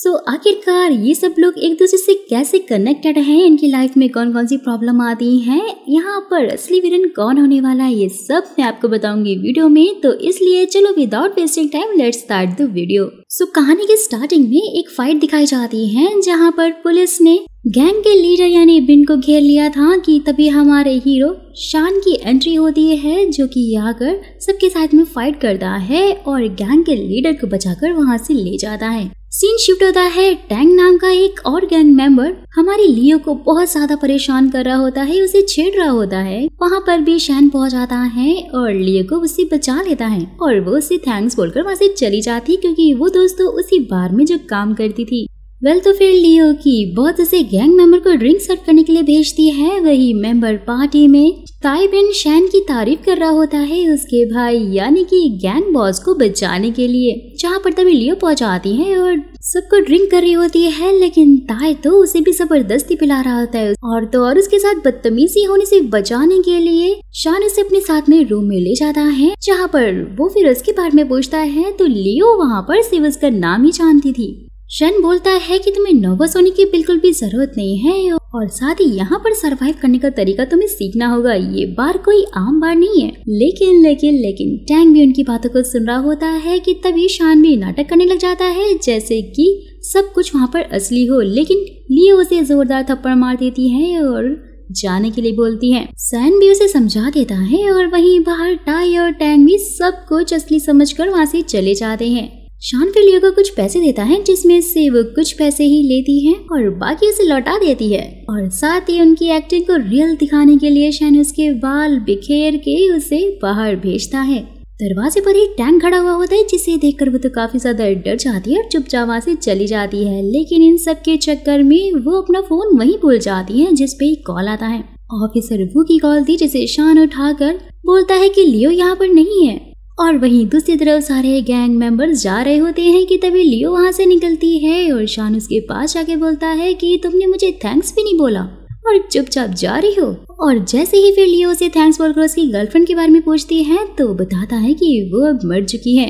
सो so, आखिरकार ये सब लोग एक दूसरे से कैसे कनेक्टेड हैं इनकी लाइफ में कौन कौन सी प्रॉब्लम आती हैं यहाँ पर असली विरन कौन होने वाला है ये सब मैं आपको बताऊंगी वीडियो में तो इसलिए चलो without wasting time let start the video so कहानी की स्टार्टिंग में एक फाइट दिखाई जाती है जहाँ पर पुलिस ने गैंग के लीडर यानी बिन को घेर लिया था कि तभी हमारे हीरो शान की एंट्री होती है जो कि आकर सबके साथ में फाइट करता है और गैंग के लीडर को बचाकर वहां से ले जाता है सीन शिफ्ट होता है टैंग नाम का एक और गैंग मेंबर हमारी लियो को बहुत ज्यादा परेशान कर रहा होता है उसे छेड़ रहा होता है वहाँ पर भी शैन पहुँच जाता है और लियो को उससे बचा लेता है और वो उसे थैंक्स बोलकर वहाँ से चली जाती क्योंकि वो दोस्तों उसी बार में जो काम करती थी वेल तो फिर लियो की बहुत से गैंग मेंबर को ड्रिंक सर्व करने के लिए भेजती है वही मेंबर पार्टी में ताई बेन शैन की तारीफ कर रहा होता है उसके भाई यानी कि गैंग बॉस को बचाने के लिए जहाँ पर तभी लियो पहुँचाती है और सबको ड्रिंक कर रही होती है लेकिन ताई तो उसे भी जबरदस्ती पिला रहा होता है और तो और उसके साथ बदतमीजी होने से बचाने के लिए शान उसे अपने साथ में रूम में ले जाता है जहाँ पर वो फिर उसके बारे में पूछता है तो लियो वहाँ पर सिर्फ उसका नाम ही जानती थी शन बोलता है कि तुम्हें नर्वस होने की बिल्कुल भी जरूरत नहीं है और साथ ही यहाँ पर सरवाइव करने का तरीका तुम्हें सीखना होगा ये बार कोई आम बार नहीं है लेकिन लेकिन लेकिन टैंग भी उनकी बातों को सुन रहा होता है कि तभी शान भी नाटक करने लग जाता है जैसे कि सब कुछ वहाँ पर असली हो लेकिन लिए उसे जोरदार थप्पड़ मार देती है और जाने के लिए बोलती है सैन भी उसे समझा देता है और वहीं बाहर टाई और टैंग भी सब कुछ असली समझकर वहाँ से चले जाते हैं शान फिर लियो को कुछ पैसे देता है जिसमें से वो कुछ पैसे ही लेती है और बाकी उसे लौटा देती है और साथ ही उनकी एक्टिंग को रियल दिखाने के लिए शैन उसके बाल बिखेर के उसे बाहर भेजता है दरवाजे पर एक टैंक खड़ा हुआ होता है जिसे देखकर वो तो काफी ज्यादा डर जाती है और चुपचाप वहां से चली जाती है लेकिन इन सब के चक्कर में वो अपना फोन वहीं भूल जाती है जिसपे कॉल आता है ऑफिसर वो की कॉल थी जिसे शान उठाकर बोलता है कि लियो यहाँ पर नहीं है और वहीं दूसरी तरफ सारे गैंग मेंबर्स जा रहे होते हैं कि तभी लियो वहाँ से निकलती है और शान उसके पास आके बोलता है कि तुमने मुझे थैंक्स भी नहीं बोला और चुपचाप जा रही हो और जैसे ही फिर लियो उसे थैंक्स बोलकर उसकी गर्लफ्रेंड के बारे में पूछती है तो बताता है कि वो अब मर चुकी है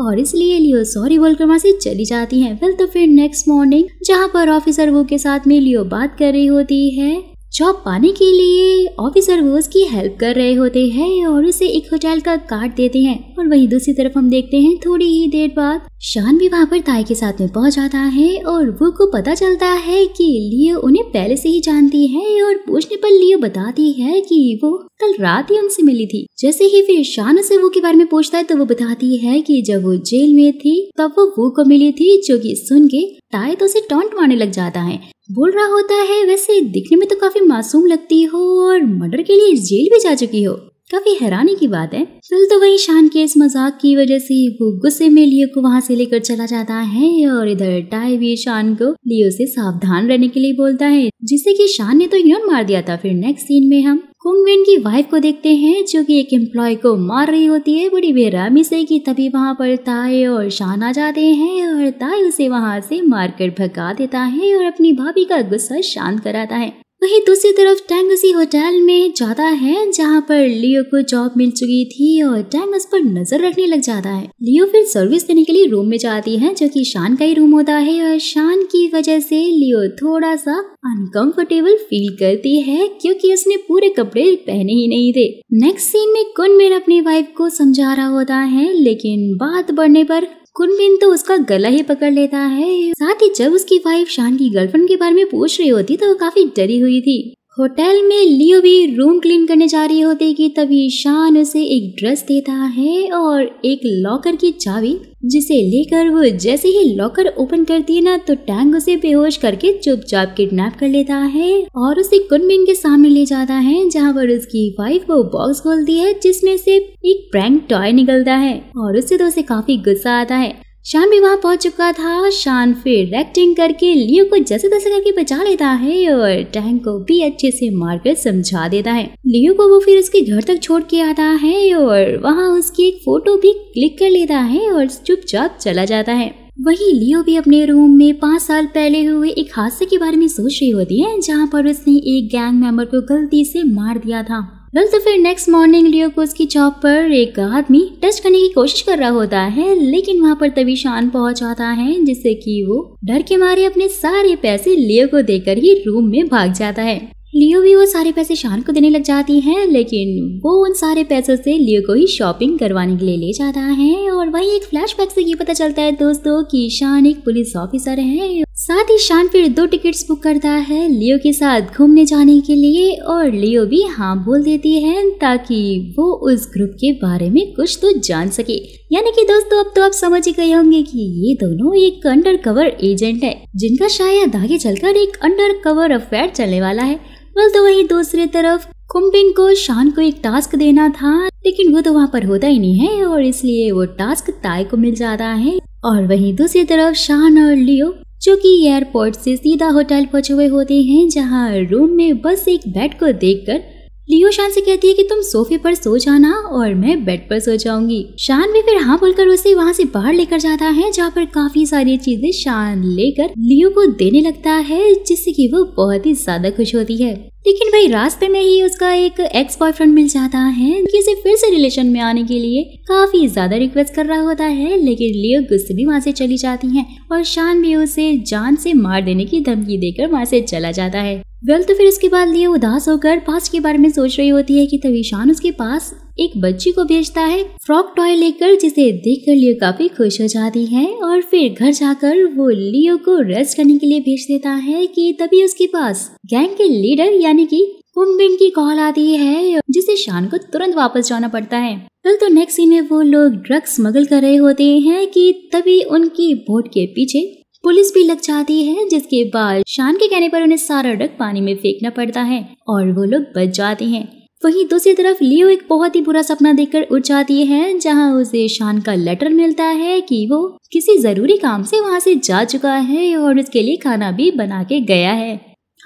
और इसलिए लियो सॉरी बोलकर वहाँ से चली जाती है वेल तो फिर नेक्स्ट मॉर्निंग जहाँ पर ऑफिसर वो के साथ में लियो बात कर रही होती है जॉब पाने के लिए ऑफिसर वो उसकी हेल्प कर रहे होते हैं और उसे एक होटल का कार्ड देते हैं और वहीं दूसरी तरफ हम देखते हैं थोड़ी ही देर बाद शान भी वहाँ पर ताई के साथ में पहुँच जाता है और वो को पता चलता है कि लियो उन्हें पहले से ही जानती है और पूछने पर लियो बताती है कि वो कल रात ही उनसे मिली थी जैसे ही फिर शान उसे वो के बारे में पूछता है तो वो बताती है कि जब वो जेल में थी तब वो वो को मिली थी जो कि सुन के ताए तो उसे टॉन्ट मारने लग जाता है बोल रहा होता है वैसे दिखने में तो काफी मासूम लगती हो और मर्डर के लिए जेल भी जा चुकी हो काफी हैरानी की बात है चल तो वही शान के इस मजाक की वजह से वो गुस्से में लियो को वहाँ से लेकर चला जाता है और इधर टाई भी शान को लियो से सावधान रहने के लिए बोलता है जिससे कि शान ने तो इग्नोर मार दिया था फिर नेक्स्ट सीन में हम कुंगवेन की वाइफ को देखते हैं जो कि एक एम्प्लॉय को मार रही होती है बड़ी बेरामी से कि तभी वहाँ पर ताए और शान आ जाते हैं और ताए उसे वहाँ से मारकर भगा देता है और अपनी भाभी का गुस्सा शांत कराता है वहीं दूसरी तरफ टैंग होटल में जाता है जहाँ पर लियो को जॉब मिल चुकी थी और टैंग पर नजर रखने लग जाता है लियो फिर सर्विस देने के लिए रूम में जाती है जो कि शान का ही रूम होता है और शान की वजह से लियो थोड़ा सा अनकंफर्टेबल फील करती है क्योंकि उसने पूरे कपड़े पहने ही नहीं थे नेक्स्ट सीन में कुनमेन अपनी वाइफ को समझा रहा होता है लेकिन बात बढ़ने पर कुनबिन तो उसका गला ही पकड़ लेता है साथ ही जब उसकी वाइफ शान की गर्लफ्रेंड के बारे में पूछ रही होती तो वो काफी डरी हुई थी होटल में लियो भी रूम क्लीन करने जा रही होती कि तभी शान उसे एक ड्रेस देता है और एक लॉकर की चाबी जिसे लेकर वो जैसे ही लॉकर ओपन करती है ना तो टैंग उसे बेहोश करके चुपचाप किडनैप कर लेता है और उसे कुनमिन के सामने ले जाता है जहाँ पर उसकी वाइफ वो बॉक्स खोलती है जिसमें से एक प्रैंक टॉय निकलता है और उससे तो उसे काफी गुस्सा आता है शान भी वहां पहुंच चुका था शान फिर रेक्टिंग करके लियो को जैसे तैसे करके बचा लेता है और टैंक को भी अच्छे से मारकर समझा देता है लियो को वो फिर उसके घर तक छोड़ के आता है और वहाँ उसकी एक फोटो भी क्लिक कर लेता है और चुपचाप चला जाता है वहीं लियो भी अपने रूम में पाँच साल पहले हुए एक हादसे के बारे में सोच रही होती है जहाँ पर उसने एक गैंग मेंबर को गलती से मार दिया था वेल तो फिर नेक्स्ट मॉर्निंग लियो को उसकी जॉब पर एक आदमी टच करने की कोशिश कर रहा होता है लेकिन वहाँ पर तभी शान पहुँच जाता है जिससे कि वो डर के मारे अपने सारे पैसे लियो को देकर ही रूम में भाग जाता है लियो भी वो सारे पैसे शान को देने लग जाती है लेकिन वो उन सारे पैसों से लियो को ही शॉपिंग करवाने के लिए ले जाता है और वही एक फ्लैशबैक से ये पता चलता है दोस्तों कि शान एक पुलिस ऑफिसर है साथ ही शान फिर दो टिकट्स बुक करता है लियो के साथ घूमने जाने के लिए और लियो भी हाँ बोल देती है ताकि वो उस ग्रुप के बारे में कुछ तो जान सके यानी कि दोस्तों अब तो आप समझ ही गए होंगे कि ये दोनों एक अंडर कवर एजेंट है जिनका शायद आगे चलकर एक अंडर कवर अफेयर चलने वाला है बल तो वही दूसरी तरफ कुम्बिंग को शान को एक टास्क देना था लेकिन वो तो वहाँ पर होता ही नहीं है और इसलिए वो टास्क ताय को मिल जाता है और वहीं दूसरी तरफ शान और लियो जो कि एयरपोर्ट से सीधा होटल पहुंचे हुए होते हैं जहां रूम में बस एक बेड को देखकर लियो शान से कहती है कि तुम सोफे पर सो जाना और मैं बेड पर सो जाऊंगी शान भी फिर हाँ बोलकर उसे वहाँ से बाहर लेकर जाता है जहाँ पर काफी सारी चीजें शान लेकर लियो को देने लगता है जिससे कि वो बहुत ही ज्यादा खुश होती है लेकिन भाई रास्ते में ही उसका एक एक्स बॉयफ्रेंड मिल जाता है कि उसे फिर से रिलेशन में आने के लिए काफी ज्यादा रिक्वेस्ट कर रहा होता है लेकिन लियो गुस्से भी वहाँ से चली जाती है और शान भी उसे जान से मार देने की धमकी देकर वहाँ से चला जाता है वेल तो फिर उसके बाद लियो उदास होकर पास्ट के बारे में सोच रही होती है कि तभी शान उसके पास एक बच्ची को भेजता है फ्रॉक टॉय लेकर जिसे देखकर लियो काफी खुश हो जाती है और फिर घर जाकर वो लियो को रेस्ट करने के लिए भेज देता है कि तभी उसके पास गैंग के लीडर यानी कि कुंबिन की कॉल आती है जिसे शान को तुरंत वापस जाना पड़ता है कल तो नेक्स्ट सीन में वो लोग ड्रग स्मगल कर रहे होते हैं कि तभी उनकी बोट के पीछे पुलिस भी लग जाती है जिसके बाद शान के कहने पर उन्हें सारा ड्रग पानी में फेंकना पड़ता है और वो लोग बच जाते हैं वहीं दूसरी तरफ लियो एक बहुत ही बुरा सपना देखकर उठ जाती है जहां उसे शान का लेटर मिलता है कि वो किसी जरूरी काम से वहां से जा चुका है और उसके लिए खाना भी बना के गया है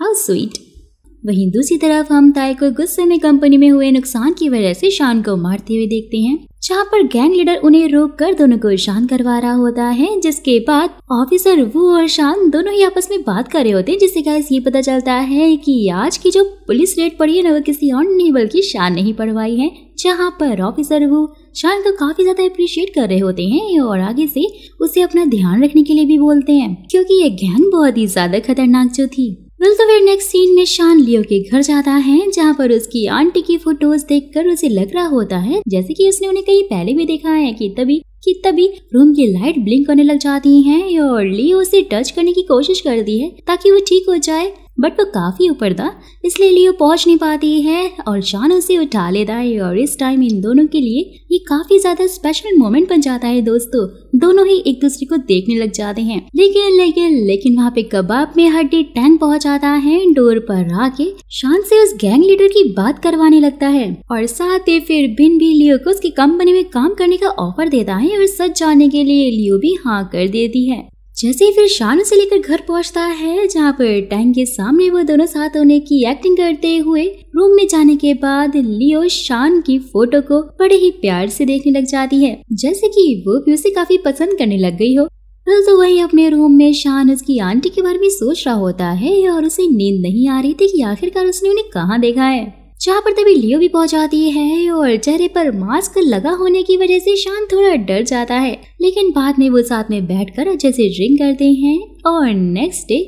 हाउ स्वीट वहीं दूसरी तरफ हम ताई को गुस्से में कंपनी में हुए नुकसान की वजह से शान को मारते हुए देखते हैं जहाँ पर गैंग लीडर उन्हें रोक कर दोनों को शांत करवा रहा होता है जिसके बाद ऑफिसर वो और शान दोनों ही आपस में बात कर रहे होते हैं जिससे गैस ये पता चलता है कि आज की जो पुलिस रेड पड़ी है ना वो किसी और नहीं बल्कि शान ने ही पढ़वाई है जहाँ पर ऑफिसर वो शान को काफी ज्यादा अप्रिशिएट कर रहे होते हैं और आगे से उसे अपना ध्यान रखने के लिए भी बोलते हैं क्योंकि ये गैंग बहुत ही ज्यादा खतरनाक जो थी गुलजवेर नेक्स्ट सीन में शान लियो के घर जाता है जहाँ पर उसकी आंटी की फोटोज देखकर उसे लग रहा होता है जैसे कि उसने उन्हें कहीं पहले भी देखा है कि तभी कि तभी रूम की लाइट ब्लिंक करने लग जाती है और लियो उसे टच करने की कोशिश करती है ताकि वो ठीक हो जाए बट वो काफी ऊपर था इसलिए लियो पहुंच नहीं पाती है और शान उसे उठा लेता है और इस टाइम इन दोनों के लिए ये काफी ज्यादा स्पेशल मोमेंट बन जाता है दोस्तों दोनों ही एक दूसरे को देखने लग जाते हैं लेकिन लेकिन लेकिन वहाँ पे कबाब में हड्डी टैंक पहुँच जाता है डोर पर आके शान से उस गैंग लीडर की बात करवाने लगता है और साथ ही फिर भिन भी लियो को उसकी कंपनी में काम करने का ऑफर देता है और सच जाने के लिए लियो भी हाँ कर देती है जैसे ही फिर शान से लेकर घर पहुंचता है जहां पर टैंग के सामने वो दोनों साथ होने की एक्टिंग करते हुए रूम में जाने के बाद लियो शान की फोटो को बड़े ही प्यार से देखने लग जाती है जैसे कि वो भी उसे काफी पसंद करने लग गई हो तो, तो वही अपने रूम में शान उसकी आंटी के बारे में सोच रहा होता है और उसे नींद नहीं आ रही थी कि आखिरकार उसने उन्हें कहाँ देखा है जहाँ पर तभी लियो भी पहुँच जाती है और चेहरे पर मास्क लगा होने की वजह से शान थोड़ा डर जाता है लेकिन बाद में वो साथ में बैठ कर अच्छे से ड्रिंक करते हैं और नेक्स्ट डे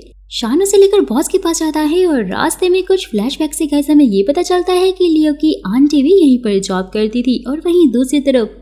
शान उसे लेकर बॉस के पास जाता है और रास्ते में कुछ फ्लैशबैक से गए समय ये पता चलता है कि लियो की आंटी भी यहीं पर जॉब करती थी और वहीं दूसरी तरफ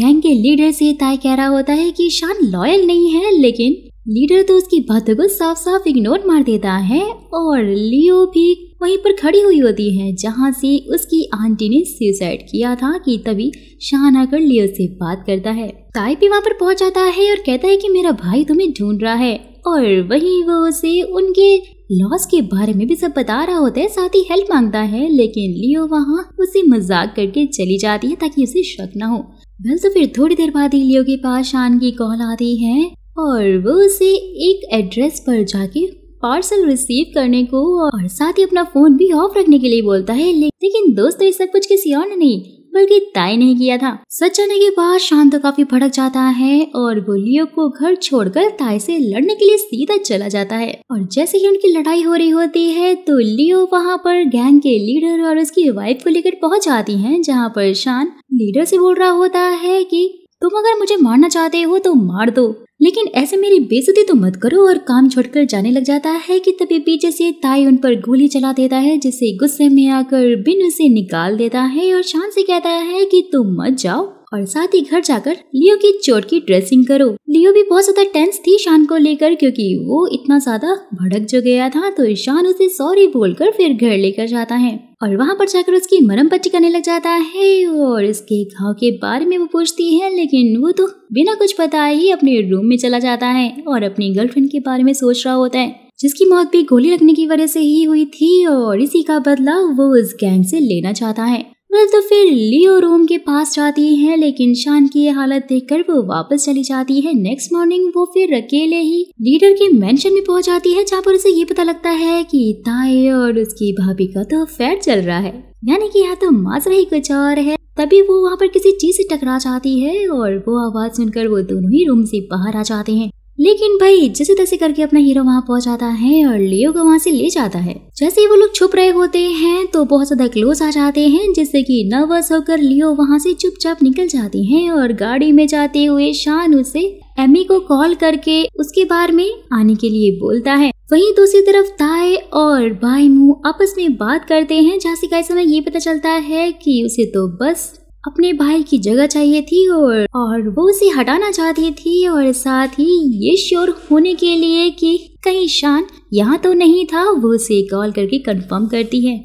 गैंग के लीडर से ताय कह रहा होता है कि शान लॉयल नहीं है लेकिन लीडर तो उसकी बातों को साफ साफ इग्नोर मार देता है और लियो भी वहीं पर खड़ी हुई होती है जहाँ से उसकी आंटी ने सुसाइड किया था कि तभी शान आकर लियो से बात करता है ताई भी वहाँ पर पहुँच जाता है और कहता है कि मेरा भाई तुम्हें ढूंढ रहा है और वहीं वो उसे उनके लॉस के बारे में भी सब बता रहा होता है साथ ही हेल्प मांगता है लेकिन लियो वहाँ उसे मजाक करके चली जाती है ताकि उसे शक ना हो बस तो फिर थोड़ी देर बाद ही लियो के पास शान की कॉल आती है और वो उसे एक एड्रेस पर जाके पार्सल रिसीव करने को और साथ ही अपना फोन भी ऑफ रखने के लिए बोलता है लेकिन दोस्तों ये सब कुछ किसी और ने नहीं बल्कि ताई ने किया था सच जाने के बाद शांत तो काफी भड़क जाता है और वो लियो को घर छोड़कर ताई से लड़ने के लिए सीधा चला जाता है और जैसे ही उनकी लड़ाई हो रही होती है तो लियो वहाँ पर गैंग के लीडर और उसकी वाइफ को लेकर पहुँच जाती है जहाँ पर शान लीडर से बोल रहा होता है की तुम अगर मुझे मारना चाहते हो तो मार दो लेकिन ऐसे मेरी बेजती तो मत करो और काम छोड़कर जाने लग जाता है कि तभी पीछे से ताई उन पर गोली चला देता है जिसे गुस्से में आकर बिन उसे निकाल देता है और शान से कहता है कि तुम मत जाओ और साथ ही घर जाकर लियो की चोट की ड्रेसिंग करो लियो भी बहुत ज्यादा टेंस थी शान को लेकर क्योंकि वो इतना ज्यादा भड़क जो गया था तो ईशान उसे सॉरी बोलकर फिर घर लेकर जाता है और वहाँ पर जाकर उसकी मरम पट्टी करने लग जाता है और उसके घाव के बारे में वो पूछती है लेकिन वो तो बिना कुछ बताए ही अपने रूम में चला जाता है और अपनी गर्लफ्रेंड के बारे में सोच रहा होता है जिसकी मौत भी गोली लगने की वजह से ही हुई थी और इसी का बदला वो उस गैंग से लेना चाहता है वह तो फिर लियो रूम के पास जाती है लेकिन शान की ये हालत देखकर वो वापस चली जाती है नेक्स्ट मॉर्निंग वो फिर अकेले ही लीडर के मेंशन में पहुंच जाती है जहाँ पर उसे ये पता लगता है कि ताए और उसकी भाभी का तो फैट चल रहा है यानी कि यहाँ तो माजरा ही कुछ और है तभी वो वहाँ पर किसी चीज से टकरा जाती है और वो आवाज सुनकर वो दोनों ही रूम से बाहर आ जाते हैं लेकिन भाई जैसे तैसे करके अपना हीरो वहाँ पहुँचाता है और लियो को वहाँ से ले जाता है जैसे ही वो लोग छुप रहे होते हैं तो बहुत ज्यादा क्लोज आ जाते हैं जिससे कि नर्वस होकर लियो वहाँ से चुपचाप निकल जाते हैं और गाड़ी में जाते हुए शान उसे एमी को कॉल करके उसके बार में आने के लिए बोलता है वहीं दूसरी तरफ ताए और मुंह आपस में बात करते हैं जहाँ से इस समय ये पता चलता है कि उसे तो बस अपने भाई की जगह चाहिए थी और और वो उसे हटाना चाहती थी और साथ ही ये श्योर होने के लिए कि कहीं शान यहाँ तो नहीं था वो उसे कॉल करके कंफर्म करती है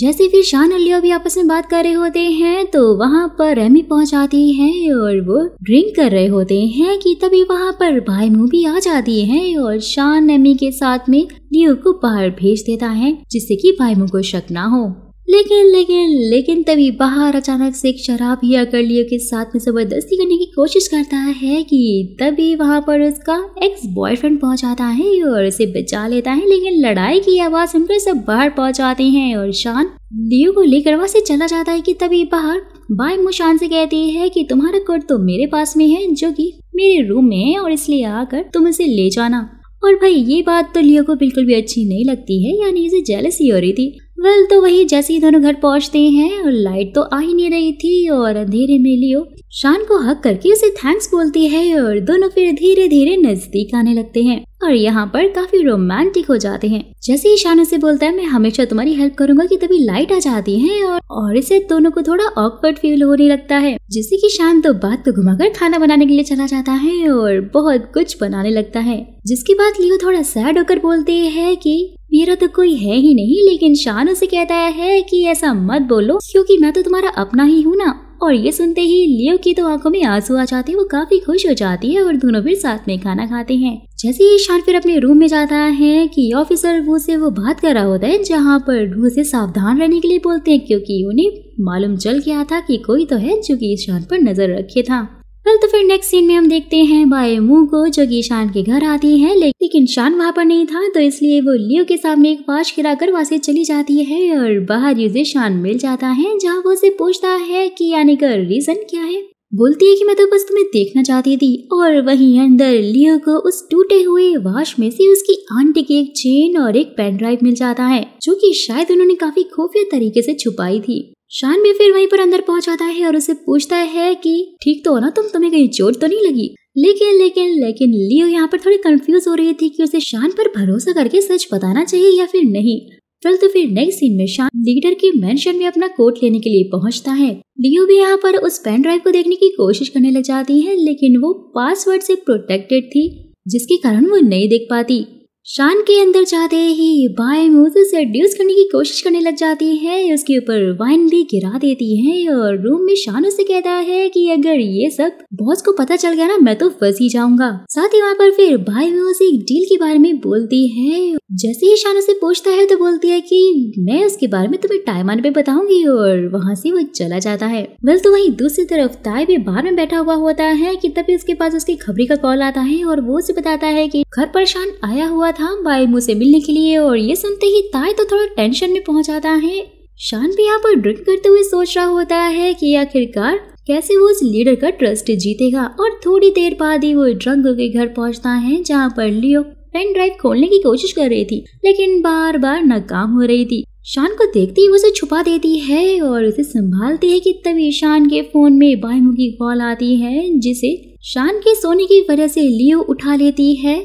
जैसे फिर शान और लियो भी आपस में बात कर रहे होते हैं तो वहाँ पर रेमी पहुँच आती है और वो ड्रिंक कर रहे होते हैं कि तभी वहाँ पर भाई मुँह भी आ जाती है और शान रेमी के साथ में लियो को बाहर भेज देता है जिससे कि मुँह को शक ना हो लेकिन लेकिन लेकिन तभी बाहर अचानक से एक शराबी अगलियों के साथ में जबरदस्ती करने की कोशिश करता है कि तभी वहाँ पर उसका एक्स बॉयफ्रेंड पहुंच जाता है और उसे बचा लेता है लेकिन लड़ाई की आवाज़ सुनकर सब बाहर पहुंच जाते हैं और शान लियो को लेकर वहां से चला जाता है कि तभी बाहर बाय मुशान से कहती है कि तुम्हारा कोट तो मेरे पास में है जो कि मेरे रूम में है और इसलिए आकर तुम उसे ले जाना और भाई ये बात तो लियो को बिल्कुल भी अच्छी नहीं लगती है यानी इसे जेलसी हो रही थी वेल तो वही जैसे ही दोनों घर पहुंचते हैं और लाइट तो आ ही नहीं रही थी और अंधेरे में लियो शान को हक करके उसे थैंक्स बोलती है और दोनों फिर धीरे धीरे नजदीक आने लगते हैं और यहाँ पर काफी रोमांटिक हो जाते हैं जैसे ही शान उसे बोलता है मैं हमेशा तुम्हारी हेल्प करूंगा कि तभी लाइट आ जाती है और, और इसे दोनों को थोड़ा ऑकवर्ड फील होने लगता है जिससे कि शान तो बात को घुमाकर खाना बनाने के लिए चला जाता है और बहुत कुछ बनाने लगता है जिसके बाद लियो थोड़ा सैड होकर बोलते है की मेरा तो कोई है ही नहीं लेकिन शान उसे कहता है कि ऐसा मत बोलो क्योंकि मैं तो तुम्हारा अपना ही हूँ ना और ये सुनते ही लियो की तो आंखों में आंसू आ जाते हैं वो काफी खुश हो जाती है और दोनों फिर साथ में खाना खाते हैं जैसे ही ईशान फिर अपने रूम में जाता है कि ऑफिसर वो से वो बात कर रहा होता है जहाँ पर वो से सावधान रहने के लिए बोलते हैं क्योंकि उन्हें मालूम चल गया था कि कोई तो है जो कि ईशान पर नजर रखे था वेल तो फिर नेक्स्ट सीन में हम देखते हैं बाय मुंह को जो कि ईशान के घर आती है लेकिन शान वहाँ पर नहीं था तो इसलिए वो लियो के सामने एक गिरा कर वहाँ से चली जाती है और बाहर यूजे शान मिल जाता है जहाँ वो उसे पूछता है कि आने का रीजन क्या है बोलती है कि मैं तो बस तुम्हें देखना चाहती थी और वहीं अंदर लियो को उस टूटे हुए वाश में से उसकी आंटी की एक चेन और एक पेन ड्राइव मिल जाता है जो कि शायद उन्होंने काफी खुफिया तरीके से छुपाई थी शान भी फिर वहीं पर अंदर पहुंच जाता है और उसे पूछता है कि ठीक तो हो ना तुम तुम्हें कहीं चोट तो नहीं लगी लेकिन लेकिन लेकिन लियो यहाँ पर थोड़ी कंफ्यूज हो रही थी कि उसे शान पर भरोसा करके सच बताना चाहिए या फिर नहीं चल तो फिर नेक्स्ट सीन में शान लीडर के मेंशन में अपना कोट लेने के लिए पहुंचता है लियो भी यहाँ पर उस पेन ड्राइव को देखने की कोशिश करने लग जाती है लेकिन वो पासवर्ड से प्रोटेक्टेड थी जिसके कारण वो नहीं देख पाती शान के अंदर जाते ही बाय मुंह से ड्यूस करने की कोशिश करने लग जाती है उसके ऊपर वाइन भी गिरा देती है और रूम में शान उसे कहता है कि अगर ये सब बॉस को पता चल गया ना मैं तो फंस ही जाऊंगा साथ ही वहाँ पर फिर बाय मुंह एक डील के बारे में बोलती है जैसे ही शान उसे पूछता है तो बोलती है की मैं उसके बारे में तुम्हें टाइम आने पे बताऊंगी और वहाँ से वो चला जाता है वेल तो वही दूसरी तरफ ताई भी बाहर में बैठा हुआ होता है की तभी उसके पास उसकी खबरी का कॉल आता है और वो उसे बताता है की घर पर शान आया हुआ था था बायमू से मिलने के लिए और ये सुनते ही ताय तो थोड़ा टेंशन में पहुंच जाता है शान भी यहाँ पर ड्रिंक करते हुए सोच रहा होता है कि आखिरकार कैसे वो उस लीडर का ट्रस्ट जीतेगा और थोड़ी देर बाद ही वो ड्रंक के घर पहुंचता है जहाँ पर लियो पेन ड्राइव खोलने की कोशिश कर रही थी लेकिन बार बार नाकाम हो रही थी शान को देखते ही उसे छुपा देती है और उसे संभालती है कि तभी शान के फोन में बायमू की कॉल आती है जिसे शान के सोने की वजह से लियो उठा लेती है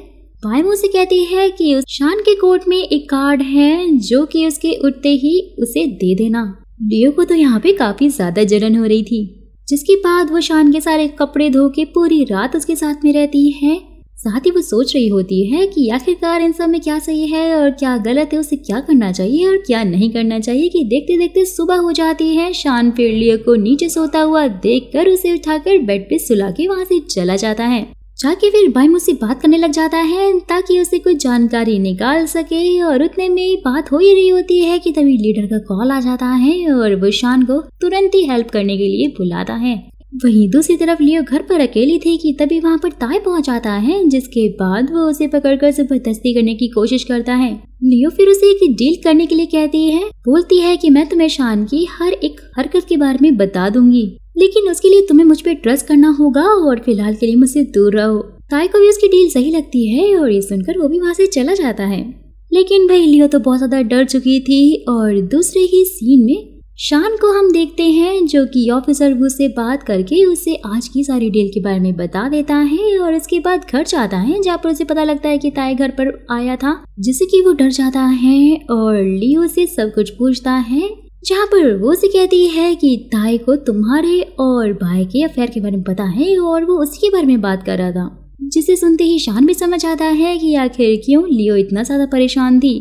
पायम उसे कहती है कि शान के कोर्ट में एक कार्ड है जो कि उसके उठते ही उसे दे देना लियो को तो यहाँ पे काफी ज्यादा जलन हो रही थी जिसके बाद वो शान के सारे कपड़े धो के पूरी रात उसके साथ में रहती है साथ ही वो सोच रही होती है कि आखिरकार इन सब में क्या सही है और क्या गलत है उसे क्या करना चाहिए और क्या नहीं करना चाहिए कि देखते देखते सुबह हो जाती है शान फिर लियो को नीचे सोता हुआ देखकर उसे उठाकर बेड पे सुला के वहाँ से चला जाता है जाके फिर भाई मुझसे बात करने लग जाता है ताकि उसे कुछ जानकारी निकाल सके और उतने में बात हो ही रही होती है कि तभी लीडर का कॉल आ जाता है और वो शान को तुरंत ही हेल्प करने के लिए बुलाता है वहीं दूसरी तरफ लियो घर पर अकेली थी कि तभी वहाँ पर ताय पहुँच जाता है जिसके बाद वो उसे पकड़कर जबरदस्ती करने की कोशिश करता है लियो फिर उसे एक डील करने के लिए कहती है बोलती है कि मैं तुम्हें शान की हर एक हरकत के बारे में बता दूंगी लेकिन उसके लिए तुम्हें मुझ पर ट्रस्ट करना होगा और फिलहाल के लिए मुझसे दूर रहो ताय को भी उसकी डील सही लगती है और ये सुनकर वो भी वहाँ से चला जाता है लेकिन भाई लियो तो बहुत ज़्यादा डर चुकी थी और दूसरे ही सीन में शान को हम देखते हैं जो कि ऑफिसर भू से बात करके उसे आज की सारी डील के बारे में बता देता है और इसके बाद घर जाता है जहाँ पर उसे पता लगता है कि ताय घर पर आया था जिससे कि वो डर जाता है और लियो से सब कुछ पूछता है जहाँ पर वो उसे कहती है कि ताई को तुम्हारे और भाई के अफेयर के बारे में पता है और वो उसी के बारे में बात कर रहा था जिसे सुनते ही शान भी समझ आता है कि आखिर क्यों लियो इतना ज़्यादा परेशान थी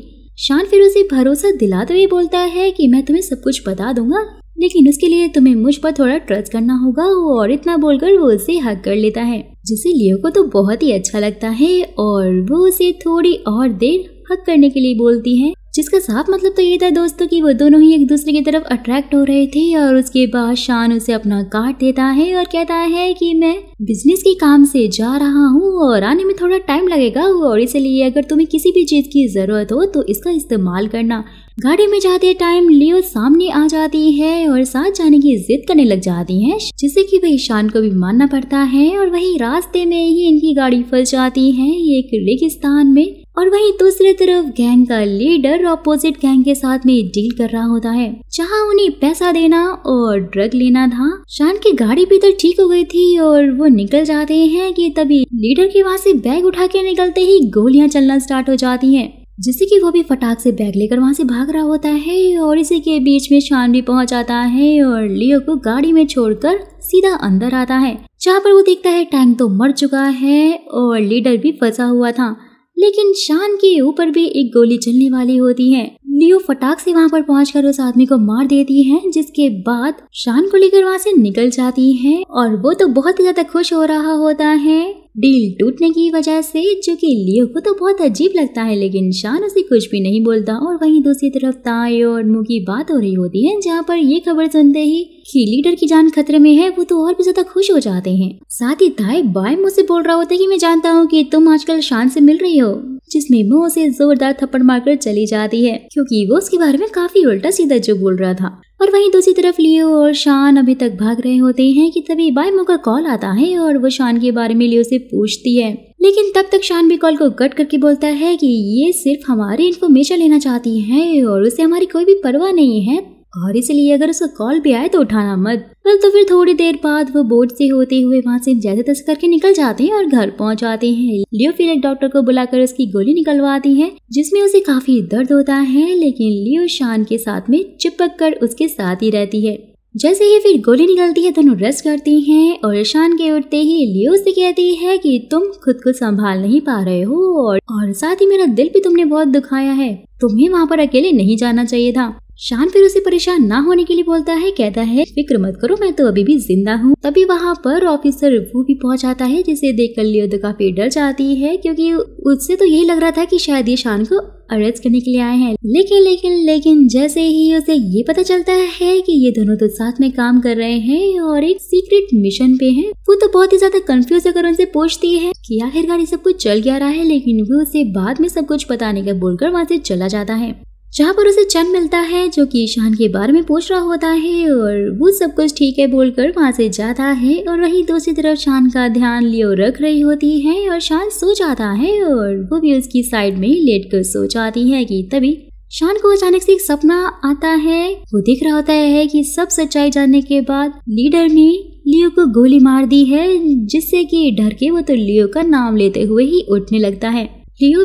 शान फिर उसे भरोसा दिलाते हुए बोलता है कि मैं तुम्हें सब कुछ बता दूंगा लेकिन उसके लिए तुम्हें मुझ पर थोड़ा ट्रस्ट करना होगा और इतना बोलकर वो उसे हक कर लेता है जिसे लियो को तो बहुत ही अच्छा लगता है और वो उसे थोड़ी और देर हक करने के लिए बोलती है जिसका साफ मतलब तो ये था दोस्तों कि वो दोनों ही एक दूसरे की तरफ अट्रैक्ट हो रहे थे और उसके बाद शान उसे अपना कार्ड देता है और कहता है कि मैं बिजनेस के काम से जा रहा हूँ और आने में थोड़ा टाइम लगेगा और इसलिए अगर तुम्हें किसी भी चीज़ की ज़रूरत हो तो इसका इस्तेमाल करना गाड़ी में जाते टाइम लियो सामने आ जाती है और साथ जाने की जिद करने लग जाती है जिससे कि वही शान को भी मानना पड़ता है और वही रास्ते में ही इनकी गाड़ी फंस जाती है एक रेगिस्तान में और वहीं दूसरी तरफ गैंग का लीडर ऑपोजिट गैंग के साथ में डील कर रहा होता है जहां उन्हें पैसा देना और ड्रग लेना था शान की गाड़ी भी तो ठीक हो गई थी और वो निकल जाते हैं कि तभी लीडर के वहां से बैग उठा के निकलते ही गोलियां चलना स्टार्ट हो जाती हैं जिससे कि वो भी फटाक से बैग लेकर वहाँ से भाग रहा होता है और इसी के बीच में शान भी पहुँच जाता है और लियो को गाड़ी में छोड़कर सीधा अंदर आता है जहाँ पर वो देखता है टैंक तो मर चुका है और लीडर भी फंसा हुआ था लेकिन शान के ऊपर भी एक गोली चलने वाली होती है लियो फटाक से वहाँ पर पहुंचकर उस आदमी को मार देती है जिसके बाद शान को लेकर वहाँ से निकल जाती है और वो तो बहुत ही ज्यादा खुश हो रहा होता है डील टूटने की वजह से जो कि लियो को तो बहुत अजीब लगता है लेकिन शान उसे कुछ भी नहीं बोलता और वहीं दूसरी तरफ तायो और मुंह की बात हो रही होती है जहाँ पर ये खबर सुनते ही कि लीडर की जान खतरे में है वो तो और भी ज्यादा खुश हो जाते हैं साथ ही ताय बाय मुझसे बोल रहा होता है कि मैं जानता हूँ कि तुम आजकल शान से मिल रही हो जिसमें वो उसे जोरदार थप्पड़ मारकर चली जाती है क्योंकि वो उसके बारे में काफी उल्टा सीधा जो बोल रहा था और वहीं दूसरी तरफ लियो और शान अभी तक भाग रहे होते हैं कि तभी बाई का कॉल आता है और वो शान के बारे में लियो से पूछती है लेकिन तब तक शान भी कॉल को कट करके बोलता है कि ये सिर्फ हमारे इन्फॉर्मेशन लेना चाहती है और उसे हमारी कोई भी परवाह नहीं है और इसलिए अगर उसका कॉल भी आए तो उठाना मत बल तो फिर थोड़ी देर बाद वो बोर्ड से होते हुए वहाँ से जैसे तस करके निकल जाते हैं और घर पहुँच जाते हैं लियो फिर एक डॉक्टर को बुलाकर उसकी गोली निकलवाती है जिसमें उसे काफी दर्द होता है लेकिन लियो शान के साथ में चिपक कर उसके साथ ही रहती है जैसे ही फिर गोली निकलती है दोनों रेस्ट करती हैं और शान के उठते ही लियो से कहती है कि तुम खुद को संभाल नहीं पा रहे हो और, और साथ ही मेरा दिल भी तुमने बहुत दुखाया है तुम्हें वहाँ पर अकेले नहीं जाना चाहिए था शान फिर उसे परेशान ना होने के लिए बोलता है कहता है फिक्र मत करो मैं तो अभी भी जिंदा हूँ तभी वहाँ पर ऑफिसर वो भी पहुँच जाता है जिसे देख कर तो काफी डर जाती है क्योंकि उससे तो यही लग रहा था कि शायद ये शान को अरेस्ट करने के लिए आए हैं लेकिन लेकिन लेकिन जैसे ही उसे ये पता चलता है कि ये दोनों तो साथ में काम कर रहे हैं और एक सीक्रेट मिशन पे हैं, वो तो बहुत ही ज्यादा कंफ्यूज होकर उनसे पूछती है कि आखिरकार ये सब कुछ चल गया रहा है लेकिन वो उसे बाद में सब कुछ बताने का बोलकर वहाँ से चला जाता है जहाँ पर उसे चंद मिलता है जो कि ईशान के बारे में पूछ रहा होता है और वो सब कुछ ठीक है बोलकर वहाँ से जाता है और वही दूसरी तरफ शान का ध्यान लियो रख रही होती है और शान सो जाता है और वो भी उसकी साइड में लेट कर सो जाती है कि तभी शान को अचानक से एक सपना आता है वो दिख रहा होता है कि सब सच्चाई जानने के बाद लीडर ने लियो को गोली मार दी है जिससे कि डर के वो तो लियो का नाम लेते हुए ही उठने लगता है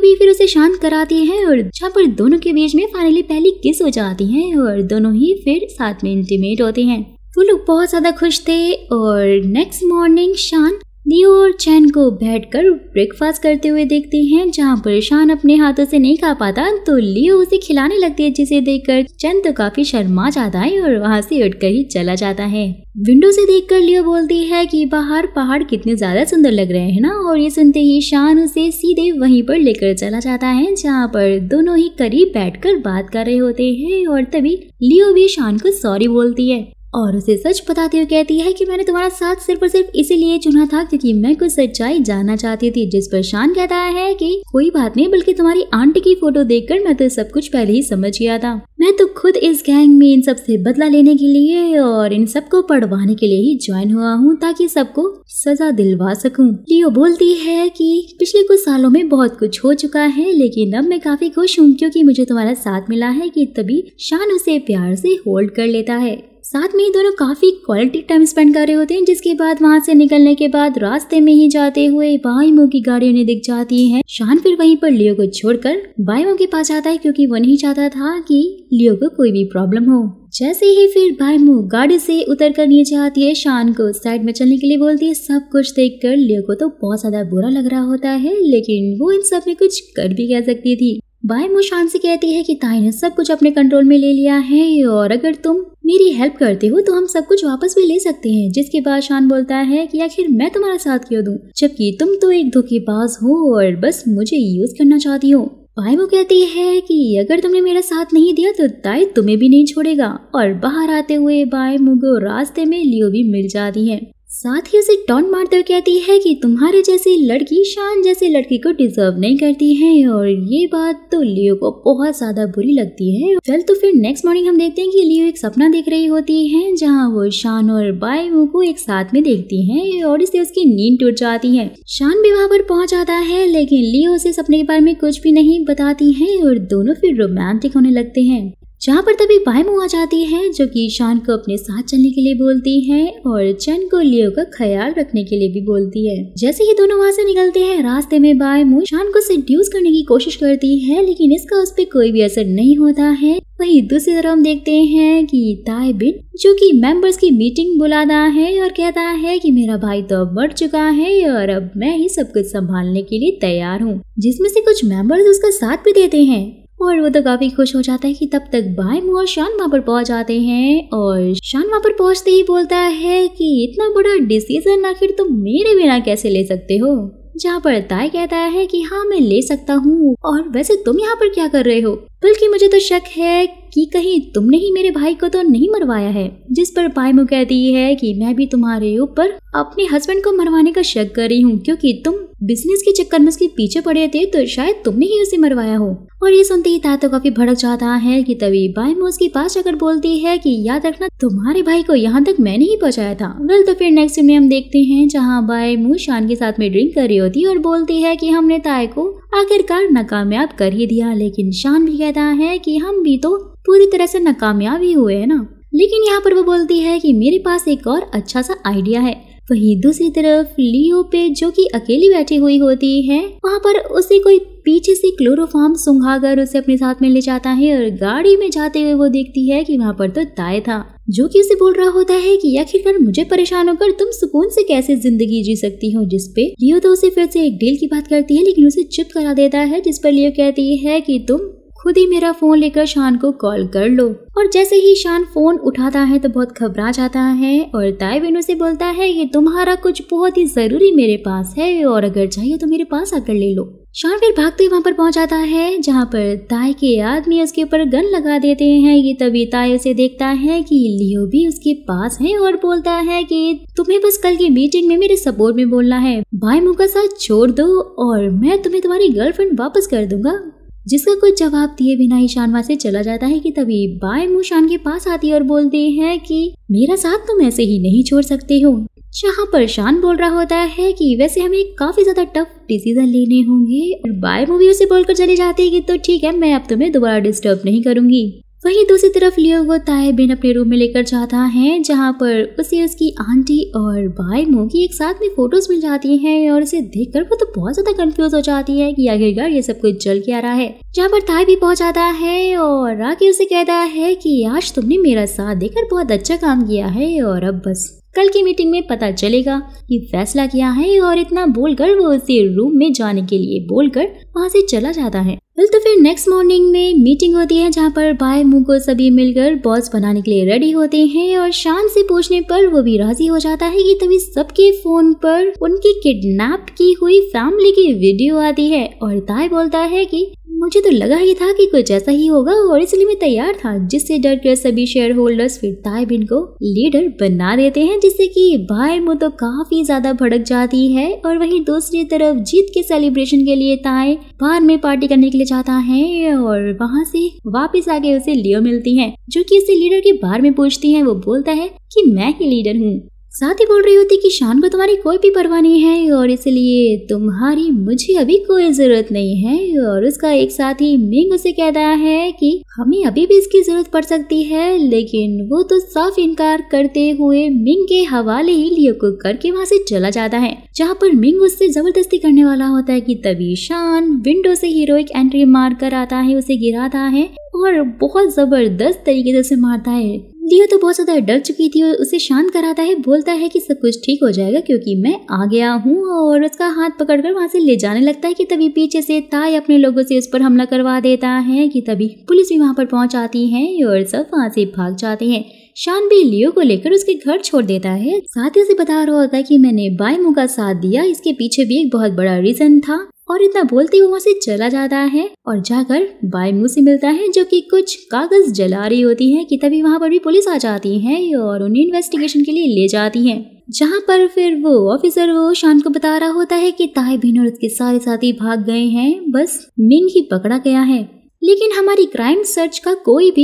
भी फिर उसे शांत कराती है और जहाँ पर दोनों के बीच में फाइनली पहली किस हो जाती है और दोनों ही फिर साथ में इंटीमेट होते हैं वो लोग बहुत ज्यादा खुश थे और नेक्स्ट मॉर्निंग शान लियो और चैन को बैठकर ब्रेकफास्ट करते हुए देखते हैं जहाँ पर शान अपने हाथों से नहीं खा पाता तो लियो उसे खिलाने लगती है जिसे देखकर चैन तो काफी शर्मा जाता है और वहाँ से उठकर ही चला जाता है विंडो से देखकर लियो बोलती है कि बाहर पहाड़ कितने ज्यादा सुंदर लग रहे हैं ना और ये सुनते ही शान उसे सीधे वहीं पर लेकर चला जाता है जहाँ पर दोनों ही करीब बैठकर बात कर रहे होते हैं और तभी लियो भी शान को सॉरी बोलती है और उसे सच बताते हुए कहती है कि मैंने तुम्हारा साथ सिर्फ और सिर्फ इसीलिए चुना था क्योंकि मैं कुछ सच्चाई जानना चाहती थी जिस पर शान कहता है कि कोई बात नहीं बल्कि तुम्हारी आंटी की फोटो देखकर मैं तो सब कुछ पहले ही समझ गया था मैं तो खुद इस गैंग में इन सब से बदला लेने के लिए और इन सबको पढ़वाने के लिए ही ज्वाइन हुआ हूँ ताकि सबको सजा दिलवा सकूँ लियो बोलती है की पिछले कुछ सालों में बहुत कुछ हो चुका है लेकिन अब मैं काफी खुश हूँ क्योंकि मुझे तुम्हारा साथ मिला है की तभी शान उसे प्यार से होल्ड कर लेता है साथ में ही दोनों काफ़ी क्वालिटी टाइम स्पेंड कर रहे होते हैं जिसके बाद वहाँ से निकलने के बाद रास्ते में ही जाते हुए बाईमो की गाड़ी उन्हें दिख जाती है शान फिर वहीं पर लियो को छोड़कर बाईमो के पास आता है क्योंकि वो नहीं चाहता था कि लियो को कोई भी प्रॉब्लम हो जैसे ही फिर बायमू गाड़ी से उतर कर नीचे आती है शान को साइड में चलने के लिए बोलती है सब कुछ देख कर लियो को तो बहुत ज्यादा बुरा लग रहा होता है लेकिन वो इन सब में कुछ कर भी कह सकती थी बाय मुशान से कहती है कि ताई ने सब कुछ अपने कंट्रोल में ले लिया है और अगर तुम मेरी हेल्प करते हो तो हम सब कुछ वापस भी ले सकते हैं जिसके बाद शान बोलता है कि आखिर मैं तुम्हारा साथ क्यों दूं जबकि तुम तो एक धोखेबाज हो और बस मुझे यूज करना चाहती हो बाय वो कहती है कि अगर तुमने मेरा साथ नहीं दिया तो ताई तुम्हें भी नहीं छोड़ेगा और बाहर आते हुए बाय मुगो रास्ते में लियो भी मिल जाती है साथ ही उसे टॉन मारकर कहती है कि तुम्हारे जैसी लड़की शान जैसी लड़की को डिजर्व नहीं करती है और ये बात तो लियो को बहुत ज़्यादा बुरी लगती है चल तो फिर नेक्स्ट मॉर्निंग हम देखते हैं कि लियो एक सपना देख रही होती है जहाँ वो शान और बायमू को एक साथ में देखती है और इससे उसकी नींद टूट जाती है शान भी वहाँ पर पहुँच जाता है लेकिन लियो उसे सपने के बारे में कुछ भी नहीं बताती है और दोनों फिर रोमांटिक होने लगते हैं जहाँ पर तभी बायमू आ जाती है जो कि शान को अपने साथ चलने के लिए बोलती है और चन को लियो का ख्याल रखने के लिए भी बोलती है जैसे ही दोनों वहाँ से निकलते हैं रास्ते में बायमू शान को सड्यूस करने की कोशिश करती है लेकिन इसका उस पर कोई भी असर नहीं होता है वही दूसरी तरफ हम देखते हैं कि ताइबिन जो कि मेंबर्स की मीटिंग बुलाता है और कहता है कि मेरा भाई तो अब मर चुका है और अब मैं ही सब कुछ संभालने के लिए तैयार हूँ जिसमें से कुछ मेंबर्स उसका साथ भी देते हैं और वो तो काफ़ी खुश हो जाता है कि तब तक बाय मुआ शान वहाँ पर पहुँच जाते हैं और शान वहाँ पर पहुँचते ही बोलता है कि इतना बड़ा डिसीजन आखिर तुम तो मेरे बिना कैसे ले सकते हो जहाँ पर ताय कहता है कि हाँ मैं ले सकता हूँ और वैसे तुम यहाँ पर क्या कर रहे हो बल्कि मुझे तो शक है कि कहीं तुमने ही मेरे भाई को तो नहीं मरवाया है जिस पर मु कहती है कि मैं भी तुम्हारे ऊपर अपने हस्बैंड को मरवाने का शक कर रही हूँ क्योंकि तुम बिजनेस के चक्कर में उसके पीछे पड़े थे तो शायद तुमने ही उसे मरवाया हो और ये सुनते ही तातो काफी भड़क जाता है कि तभी बायमो उसके पास जाकर बोलती है कि याद रखना तुम्हारे भाई को यहाँ तक मैंने ही पहुँचाया था वेल तो फिर नेक्स्ट में हम देखते हैं जहाँ बायमू शान के साथ में ड्रिंक कर रही होती है और बोलती है की हमने ताय को आखिरकार नाकामयाब कर ही दिया लेकिन शान भी कहता है कि हम भी तो पूरी तरह से नाकामयाब ही हुए है ना लेकिन यहाँ पर वो बोलती है कि मेरे पास एक और अच्छा सा आइडिया है वहीं दूसरी तरफ लियो पे जो कि अकेली बैठी हुई होती है वहाँ पर उसे कोई पीछे से क्लोरोफार्म सुंघाकर उसे अपने साथ में ले जाता है और गाड़ी में जाते हुए वो देखती है कि वहाँ पर तो ताय था जो कि उसे बोल रहा होता है कि आखिरकार मुझे परेशान होकर तुम सुकून से कैसे जिंदगी जी सकती हो जिसपे लियो तो उसे फिर से एक डील की बात करती है लेकिन उसे चुप करा देता है जिस पर लियो कहती है कि तुम खुद ही मेरा फोन लेकर शान को कॉल कर लो और जैसे ही शान फोन उठाता है तो बहुत घबरा जाता है और ताइबिन उसे बोलता है कि तुम्हारा कुछ बहुत ही जरूरी मेरे पास है और अगर चाहिए तो मेरे पास आकर ले लो फिर भागते वहां पर पहुंच जाता है जहां पर ताय के आदमी उसके ऊपर गन लगा देते हैं ये तभी ताय उसे देखता है कि लियो भी उसके पास है और बोलता है कि तुम्हें बस कल की मीटिंग में मेरे सपोर्ट में बोलना है भाई मुकासा छोड़ दो और मैं तुम्हें तुम्हारी गर्लफ्रेंड वापस कर दूंगा जिसका कुछ जवाब दिए बिना ही शान से चला जाता है कि तभी बाय मुशान के पास आती है और बोलती है कि मेरा साथ तुम ऐसे ही नहीं छोड़ सकते हो जहाँ परेशान बोल रहा होता है कि वैसे हमें काफ़ी ज़्यादा टफ डिसीजन लेने होंगे और बाय मूवी उसे बोलकर चले जाते हैं कि तो ठीक है मैं अब तुम्हें दोबारा डिस्टर्ब नहीं करूंगी वहीं दूसरी तरफ लियो को तायबिन अपने रूम में लेकर जाता है जहाँ पर उसे उसकी आंटी और बाय मो की एक साथ में फोटोज मिल जाती हैं और उसे देखकर वो तो बहुत ज्यादा कंफ्यूज हो जाती है कि आखिरकार ये सब कुछ जल क्या रहा है जहाँ पर ताइ भी पहुँच जाता है और आके उसे कहता है कि आज तुमने मेरा साथ देकर बहुत अच्छा काम किया है और अब बस कल की मीटिंग में पता चलेगा कि फैसला क्या है और इतना बोलकर वो उसे रूम में जाने के लिए बोलकर वहाँ से चला जाता है तो फिर नेक्स्ट मॉर्निंग में मीटिंग होती है जहाँ पर बाय को सभी मिलकर बॉस बनाने के लिए रेडी होते हैं और शाम से पूछने पर वो भी राजी हो जाता है कि तभी सबके फोन पर उनकी किडनैप की हुई फैमिली की वीडियो आती है और ताय बोलता है कि मुझे तो लगा ही था कि कुछ ऐसा ही होगा और इसलिए मैं तैयार था जिससे डर कर सभी शेयर होल्डर्स फिर ताइबिन को लीडर बना देते हैं जिससे कि बाहर मो तो काफी ज्यादा भड़क जाती है और वहीं दूसरी तरफ जीत के सेलिब्रेशन के लिए ताए बार में पार्टी करने के लिए जाता है और वहाँ से वापिस आके उसे लियो मिलती है जो की उसे लीडर के बारे में पूछती है वो बोलता है की मैं ही लीडर हूँ साथ ही बोल रही होती कि शान को तुम्हारी कोई भी परवाह नहीं है और इसलिए तुम्हारी मुझे अभी कोई ज़रूरत नहीं है और उसका एक साथ ही मिंग उसे कहता है कि हमें अभी भी इसकी ज़रूरत पड़ सकती है लेकिन वो तो साफ इनकार करते हुए मिंग के हवाले ही लियो को करके वहाँ से चला जाता है जहाँ पर मिंग उससे ज़बरदस्ती करने वाला होता है की तभी शान विंडो से हीरोइक एंट्री मार कर आता है उसे गिराता है और बहुत ज़बरदस्त तरीके से उसे मारता है लियो तो बहुत ज़्यादा डर चुकी थी और उसे शांत कराता है बोलता है कि सब कुछ ठीक हो जाएगा क्योंकि मैं आ गया हूँ और उसका हाथ पकड़कर वहाँ से ले जाने लगता है कि तभी पीछे से ताई अपने लोगों से उस पर हमला करवा देता है कि तभी पुलिस भी वहाँ पर पहुँच आती है और सब वहाँ से भाग जाते हैं शान भी लियो को लेकर उसके घर छोड़ देता है साथ ही उसे बता रहा होता है कि मैंने बायमो का साथ दिया इसके पीछे भी एक बहुत बड़ा रीजन था और इतना बोलते हुए वहाँ से चला जाता है और जाकर मुँह से मिलता है जो कि कुछ कागज जला रही होती है कि तभी वहाँ पर भी पुलिस आ जाती है और उन्हें इन्वेस्टिगेशन के लिए ले जाती है जहाँ पर फिर वो ऑफिसर वो शान को बता रहा होता है कि ताहिबिन और उसके सारे साथी भाग गए हैं बस मिन ही पकड़ा गया है लेकिन हमारी क्राइम सर्च का कोई भी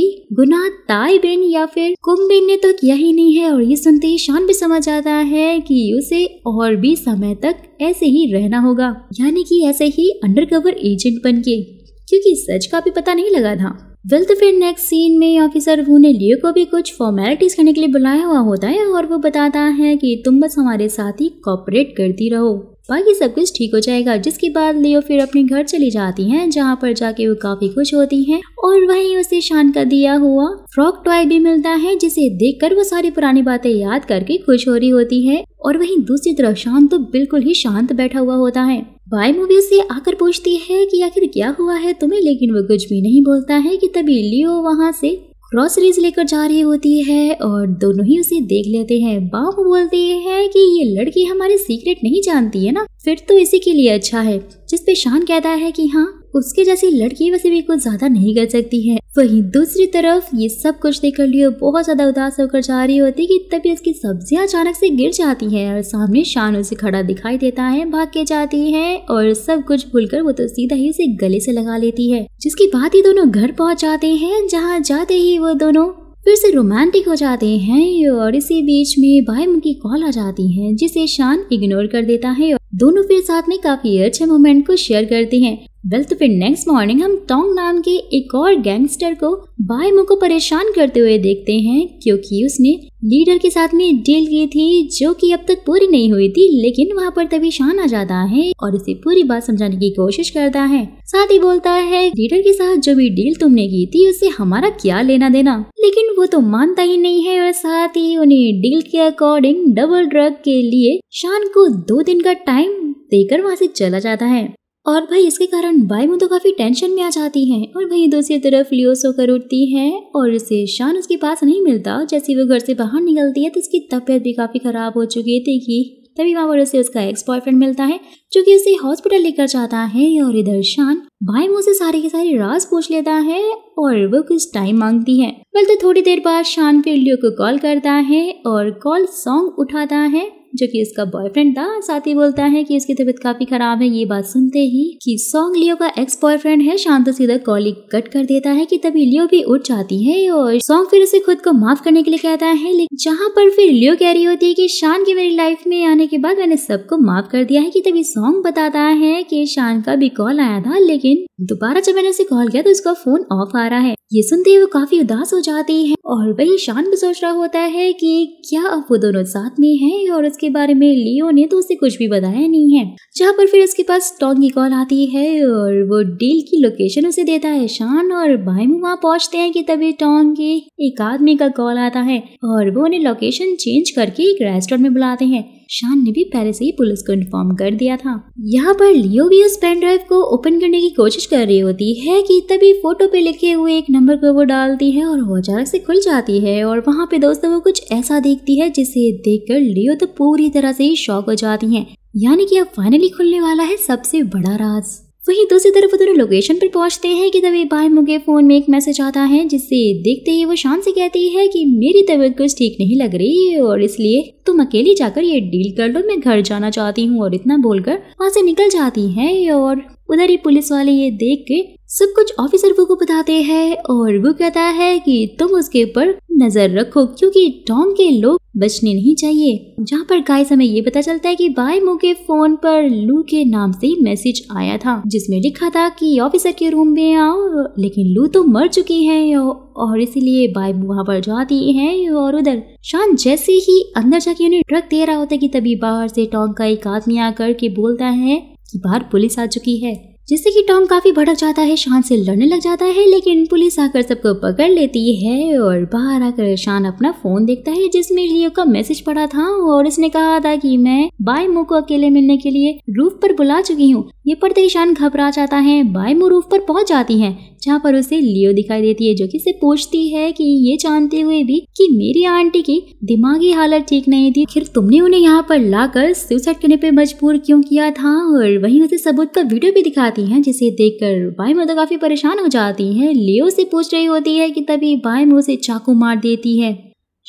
ताई बेन या फिर कुम्बेन ने तो किया ही नहीं है और ये सुनते ही शान भी समझ आता है कि उसे और भी समय तक ऐसे ही रहना होगा यानी कि ऐसे ही अंडरकवर एजेंट बन के क्योंकि सच का भी पता नहीं लगा था वेल तो फिर नेक्स्ट सीन में ऑफिसर वू ने लियो को भी कुछ फॉर्मेलिटीज करने के लिए बुलाया हुआ होता है और वो बताता है कि तुम बस हमारे साथ ही कॉपरेट करती रहो बाकी सब कुछ ठीक हो जाएगा जिसके बाद लियो फिर अपने घर चली जाती हैं जहाँ पर जाके वो काफी खुश होती हैं और वहीं उसे शान का दिया हुआ फ्रॉक टॉय भी मिलता है जिसे देखकर वो सारी पुरानी बातें याद करके खुश हो रही होती है और वहीं दूसरी तरफ शान तो बिल्कुल ही शांत बैठा हुआ होता है बाय मूवी से आकर पूछती है कि आखिर क्या हुआ है तुम्हें लेकिन वो कुछ भी नहीं बोलता है कि तभी लियो वहाँ से ग्रॉसरीज लेकर जा रही होती है और दोनों ही उसे देख लेते हैं बाहू बोलते हैं कि ये लड़की हमारे सीक्रेट नहीं जानती है ना फिर तो इसी के लिए अच्छा है जिसपे शान कहता है कि हाँ उसके जैसी लड़की वैसे भी कुछ ज्यादा नहीं कर सकती है वहीं दूसरी तरफ ये सब कुछ देखकर लियो बहुत ज्यादा उदास होकर जा रही होती कि तभी उसकी सब्जियां अचानक से गिर जाती है और सामने शान उसे खड़ा दिखाई देता है भाग के जाती है और सब कुछ कर वो तो सीधा ही उसे गले से लगा लेती है जिसके बाद ही दोनों घर पहुँच जाते हैं जहाँ जाते ही वो दोनों फिर से रोमांटिक हो जाते हैं और इसी बीच में बायम की कॉल आ जाती है जिसे शान इग्नोर कर देता है और दोनों फिर साथ में काफी अच्छे मोमेंट को शेयर करते हैं वेल तो फिर नेक्स्ट मॉर्निंग हम टोंग नाम के एक और गैंगस्टर को बायमो को परेशान करते हुए देखते हैं क्योंकि उसने लीडर के साथ में डील की थी जो कि अब तक पूरी नहीं हुई थी लेकिन वहाँ पर तभी शान आ जाता है और इसे पूरी बात समझाने की कोशिश करता है साथ ही बोलता है लीडर के साथ जो भी डील तुमने की थी उससे हमारा क्या लेना देना लेकिन वो तो मानता ही नहीं है और साथ ही उन्हें डील के अकॉर्डिंग डबल ड्रग के लिए शान को दो दिन का टाइम देकर वहाँ से चला जाता है और भाई इसके कारण मुँह तो काफ़ी टेंशन में आ जाती हैं और भाई दूसरी तरफ लियो सोकर उठती है और इसे शान उसके पास नहीं मिलता जैसे वो घर से बाहर निकलती है तो उसकी तबीयत भी काफ़ी ख़राब हो चुकी थी कि तभी वहाँ पर उसे उसका एक्स बॉयफ्रेंड मिलता है जो कि उसे हॉस्पिटल लेकर जाता है और इधर शान भाई मुँह से सारे के सारे राज पूछ लेता है और वो कुछ टाइम मांगती है बल तो थोड़ी देर बाद शान फिर लियो को कॉल करता है और कॉल सॉन्ग उठाता है जो कि इसका बॉयफ्रेंड था साथ ही बोलता है कि इसकी तबीयत काफी खराब है ये बात सुनते ही कि सॉन्ग लियो का एक्स बॉयफ्रेंड है शांत सीधा कॉलिंग कट कर देता है कि तभी लियो भी उठ जाती है और सॉन्ग फिर उसे खुद को माफ करने के लिए कहता है लेकिन जहाँ पर फिर लियो कह रही होती है की शान की मेरी लाइफ में आने के बाद मैंने सबको माफ कर दिया है की तभी सॉन्ग बताता है की शान का भी कॉल आया था लेकिन दोबारा जब मैंने उसे कॉल किया तो उसका फोन ऑफ आ रहा है ये सुनते ही वो काफी उदास हो जाती है और वही शान भी सोच रहा होता है कि क्या अब वो दोनों साथ में है और उसके उसके बारे में लियो ने तो उसे कुछ भी बताया नहीं है जहाँ पर फिर उसके पास टॉन की कॉल आती है और वो डील की लोकेशन उसे देता है शान और भाई वहाँ पहुँचते हैं कि तभी टॉन्ग के एक आदमी का कॉल आता है और वो उन्हें लोकेशन चेंज करके एक रेस्टोरेंट में बुलाते हैं शान ने भी पहले से ही पुलिस को इन्फॉर्म कर दिया था यहाँ पर लियो भी उस पेन ड्राइव को ओपन करने की कोशिश कर रही होती है कि तभी फोटो पे लिखे हुए एक नंबर पर वो डालती है और वो अचानक से खुल जाती है और वहाँ पे दोस्तों वो कुछ ऐसा देखती है जिसे कर लियो तो पूरी तरह से ही शौक हो जाती है यानी कि अब फाइनली खुलने वाला है सबसे बड़ा राज वहीं दूसरी तरफ वो दोनों लोकेशन पर पहुंचते हैं कि तभी बाय मुगे फ़ोन में एक मैसेज आता है जिससे देखते ही वो शान से कहती है कि मेरी तबीयत कुछ ठीक नहीं लग रही है और इसलिए तुम अकेली जाकर ये डील कर लो मैं घर जाना चाहती हूँ और इतना बोलकर वहाँ से निकल जाती है और उधर ही पुलिस वाले ये देख के सब कुछ ऑफिसर वो को बताते हैं और वो कहता है कि तुम उसके ऊपर नजर रखो क्योंकि टॉम के लोग बचने नहीं चाहिए जहाँ पर गाइस हमें ये पता चलता है कि बाय मो के फोन पर लू के नाम से मैसेज आया था जिसमें लिखा था कि ऑफिसर के रूम में आओ लेकिन लू तो मर चुकी है और इसीलिए बाय वहाँ पर जाती है और उधर शान जैसे ही अंदर जाके उन्हें ट्रक दे रहा होता है की तभी बाहर से टॉम का एक आदमी आकर के बोलता है कि बाहर पुलिस आ चुकी है जिससे कि टॉम काफी भड़क जाता है शान से लड़ने लग जाता है लेकिन पुलिस आकर सबको पकड़ लेती है और बाहर आकर शान अपना फोन देखता है जिसमें लियो का मैसेज पड़ा था और इसने कहा था कि मैं बायमू को अकेले मिलने के लिए रूफ पर बुला चुकी हूँ ये पढ़ते ही शान घबरा जाता है बायमू रूफ पर पहुंच जाती है जहाँ पर उसे लियो दिखाई देती है जो की पूछती है कि ये जानते हुए भी कि मेरी आंटी की दिमागी हालत ठीक नहीं थी फिर तुमने उन्हें यहाँ पर लाकर सुसाइड करने पे मजबूर क्यों किया था और वहीं उसे सबूत का वीडियो भी दिखाता जाती हैं जिसे देखकर बाई मदर तो काफ़ी परेशान हो जाती हैं लियो से पूछ रही होती है कि तभी बाई मुँह से चाकू मार देती है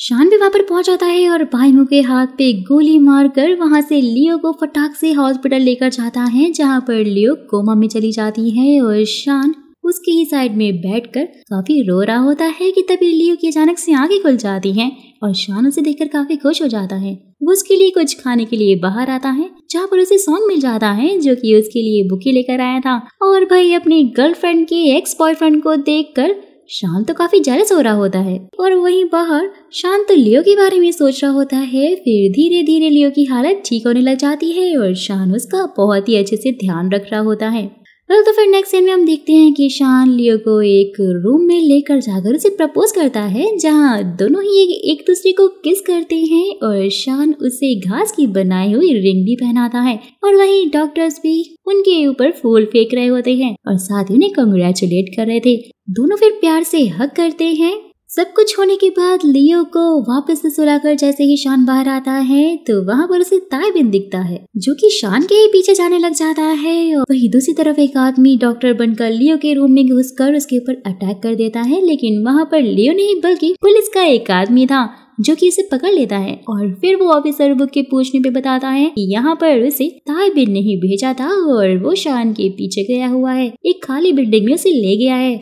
शान भी वहाँ पर पहुंच जाता है और बाइमो के हाथ पे गोली मार कर वहाँ से लियो को फटाक से हॉस्पिटल लेकर जाता है जहाँ पर लियो कोमा में चली जाती है और शान उसके ही साइड में बैठकर काफी रो रहा होता है कि तभी लियो की अचानक से आंखें खुल जाती हैं और शान उसे देखकर काफी खुश हो जाता है वो उसके लिए कुछ खाने के लिए बाहर आता है जहाँ पर उसे सॉन्ग मिल जाता है जो कि उसके लिए बुके लेकर आया था और भाई अपने गर्लफ्रेंड के एक्स बॉयफ्रेंड को देख कर शान तो काफी जेलस हो रहा होता है और वहीं बाहर शान तो लियो के बारे में सोच रहा होता है फिर धीरे धीरे लियो की हालत ठीक होने लग जाती है और शान उसका बहुत ही अच्छे से ध्यान रख रहा होता है तो फिर नेक्स्ट सीन में हम देखते हैं कि शान लियो को एक रूम में लेकर जाकर उसे प्रपोज करता है जहां दोनों ही एक, एक दूसरे को किस करते हैं और शान उसे घास की बनाई हुई रिंग भी पहनाता है और वहीं डॉक्टर्स भी उनके ऊपर फूल फेंक रहे होते हैं और साथ ही उन्हें कंग्रेचुलेट कर रहे थे दोनों फिर प्यार से हक करते हैं सब कुछ होने के बाद लियो को वापस से सुलाकर जैसे ही शान बाहर आता है तो वहाँ पर उसे ताइबिन दिखता है जो कि शान के ही पीछे जाने लग जाता है और वही दूसरी तरफ एक आदमी डॉक्टर बनकर लियो के रूम में घुसकर उसके ऊपर अटैक कर देता है लेकिन वहाँ पर लियो नहीं बल्कि पुलिस का एक आदमी था जो कि उसे पकड़ लेता है और फिर वो ऑफिसर बुक के पूछने पे बताता है कि यहाँ पर उसे ताइबिन नहीं भेजा था और वो शान के पीछे गया हुआ है एक खाली बिल्डिंग में उसे ले गया है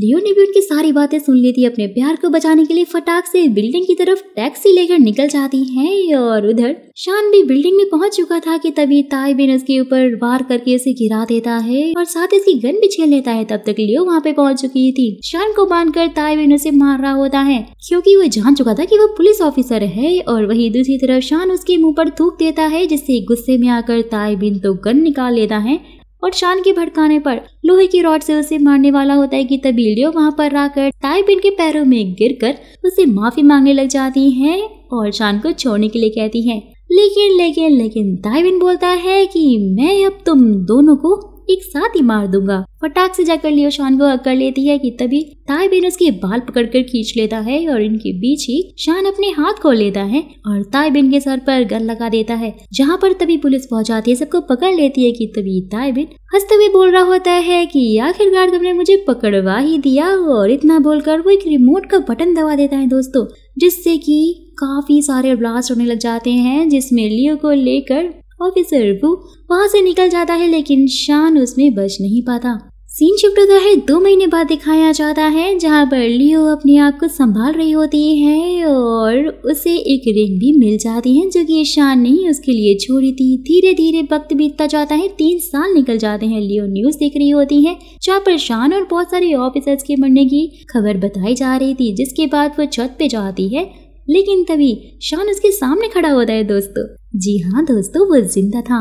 लियो ने भी उनकी सारी बातें सुन ली थी अपने प्यार को बचाने के लिए फटाक से बिल्डिंग की तरफ टैक्सी लेकर निकल जाती है और उधर शान भी बिल्डिंग में पहुंच चुका था कि तभी ताई बिन उसके ऊपर वार करके उसे गिरा देता है और साथ इसकी गन भी छेल लेता है तब तक लियो वहाँ पे पहुंच चुकी थी शान को बांध कर ताई बिन उसे मार रहा होता है क्योंकि वो जान चुका था कि वो पुलिस ऑफिसर है और वही दूसरी तरफ शान उसके मुंह पर थूक देता है जिससे गुस्से में आकर ताई बिन तो गन निकाल लेता है और शान के भड़काने पर लोहे की रॉड से उसे मारने वाला होता है कि लियो वहाँ पर आकर ताइबिन के पैरों में गिरकर उसे माफी मांगने लग जाती है और शान को छोड़ने के लिए कहती है लेकिन लेकिन लेकिन ताइबिन बोलता है कि मैं अब तुम दोनों को एक साथ ही मार दूंगा फटाक से जाकर लियो शान को अकड़ लेती है कि तभी ताई बेन उसके बाल पकड़कर खींच लेता है और इनके बीच ही शान अपने हाथ खोल लेता है और ताई बेन के सर पर गन लगा देता है जहाँ पर तभी पुलिस पहुँच जाती है सबको पकड़ लेती है कि तभी ताई बेन हंसते हुए बोल रहा होता है कि आखिरकार तुमने मुझे पकड़वा ही दिया और इतना बोलकर वो एक रिमोट का बटन दबा देता है दोस्तों जिससे कि काफ़ी सारे ब्लास्ट होने लग जाते हैं जिसमें लियो को लेकर ऑफिसर वो वहाँ से निकल जाता है लेकिन शान उसमें बच नहीं पाता सीन शिफ्ट होता है दो महीने बाद दिखाया जाता है जहाँ पर लियो अपने आप को संभाल रही होती है और उसे एक रिंग भी मिल जाती है जो कि शान ने उसके लिए छोड़ी थी धीरे धीरे वक्त बीतता जाता है तीन साल निकल जाते हैं लियो न्यूज देख रही होती है जहाँ पर शान और बहुत सारे ऑफिसर्स के मरने की खबर बताई जा रही थी जिसके बाद वो छत पे जाती है लेकिन तभी शान उसके सामने खड़ा होता है दोस्तों जी हाँ दोस्तों वो जिंदा था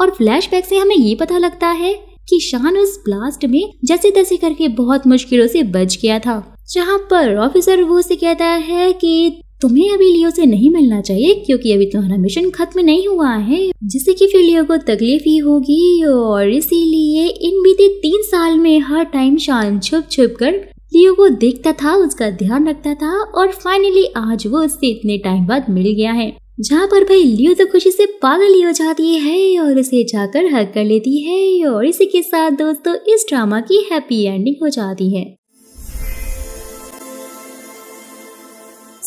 और फ्लैशबैक से हमें ये पता लगता है कि शान उस ब्लास्ट में जैसे तैसे करके बहुत मुश्किलों से बच गया था जहाँ पर ऑफिसर वो से कहता है कि तुम्हें अभी लियो से नहीं मिलना चाहिए क्योंकि अभी तुम्हारा मिशन खत्म नहीं हुआ है जिससे कि फिर लियो को तकलीफ ही होगी और इसीलिए इन बीते तीन साल में हर टाइम शान छुप छुप कर लियो को देखता था उसका ध्यान रखता था और फाइनली आज वो उससे इतने टाइम बाद मिल गया है जहाँ पर भाई लियो तो खुशी से पागल ही हो जाती है और उसे जाकर हक कर लेती है और इसी के साथ दोस्तों इस ड्रामा की हैप्पी एंडिंग हो जाती है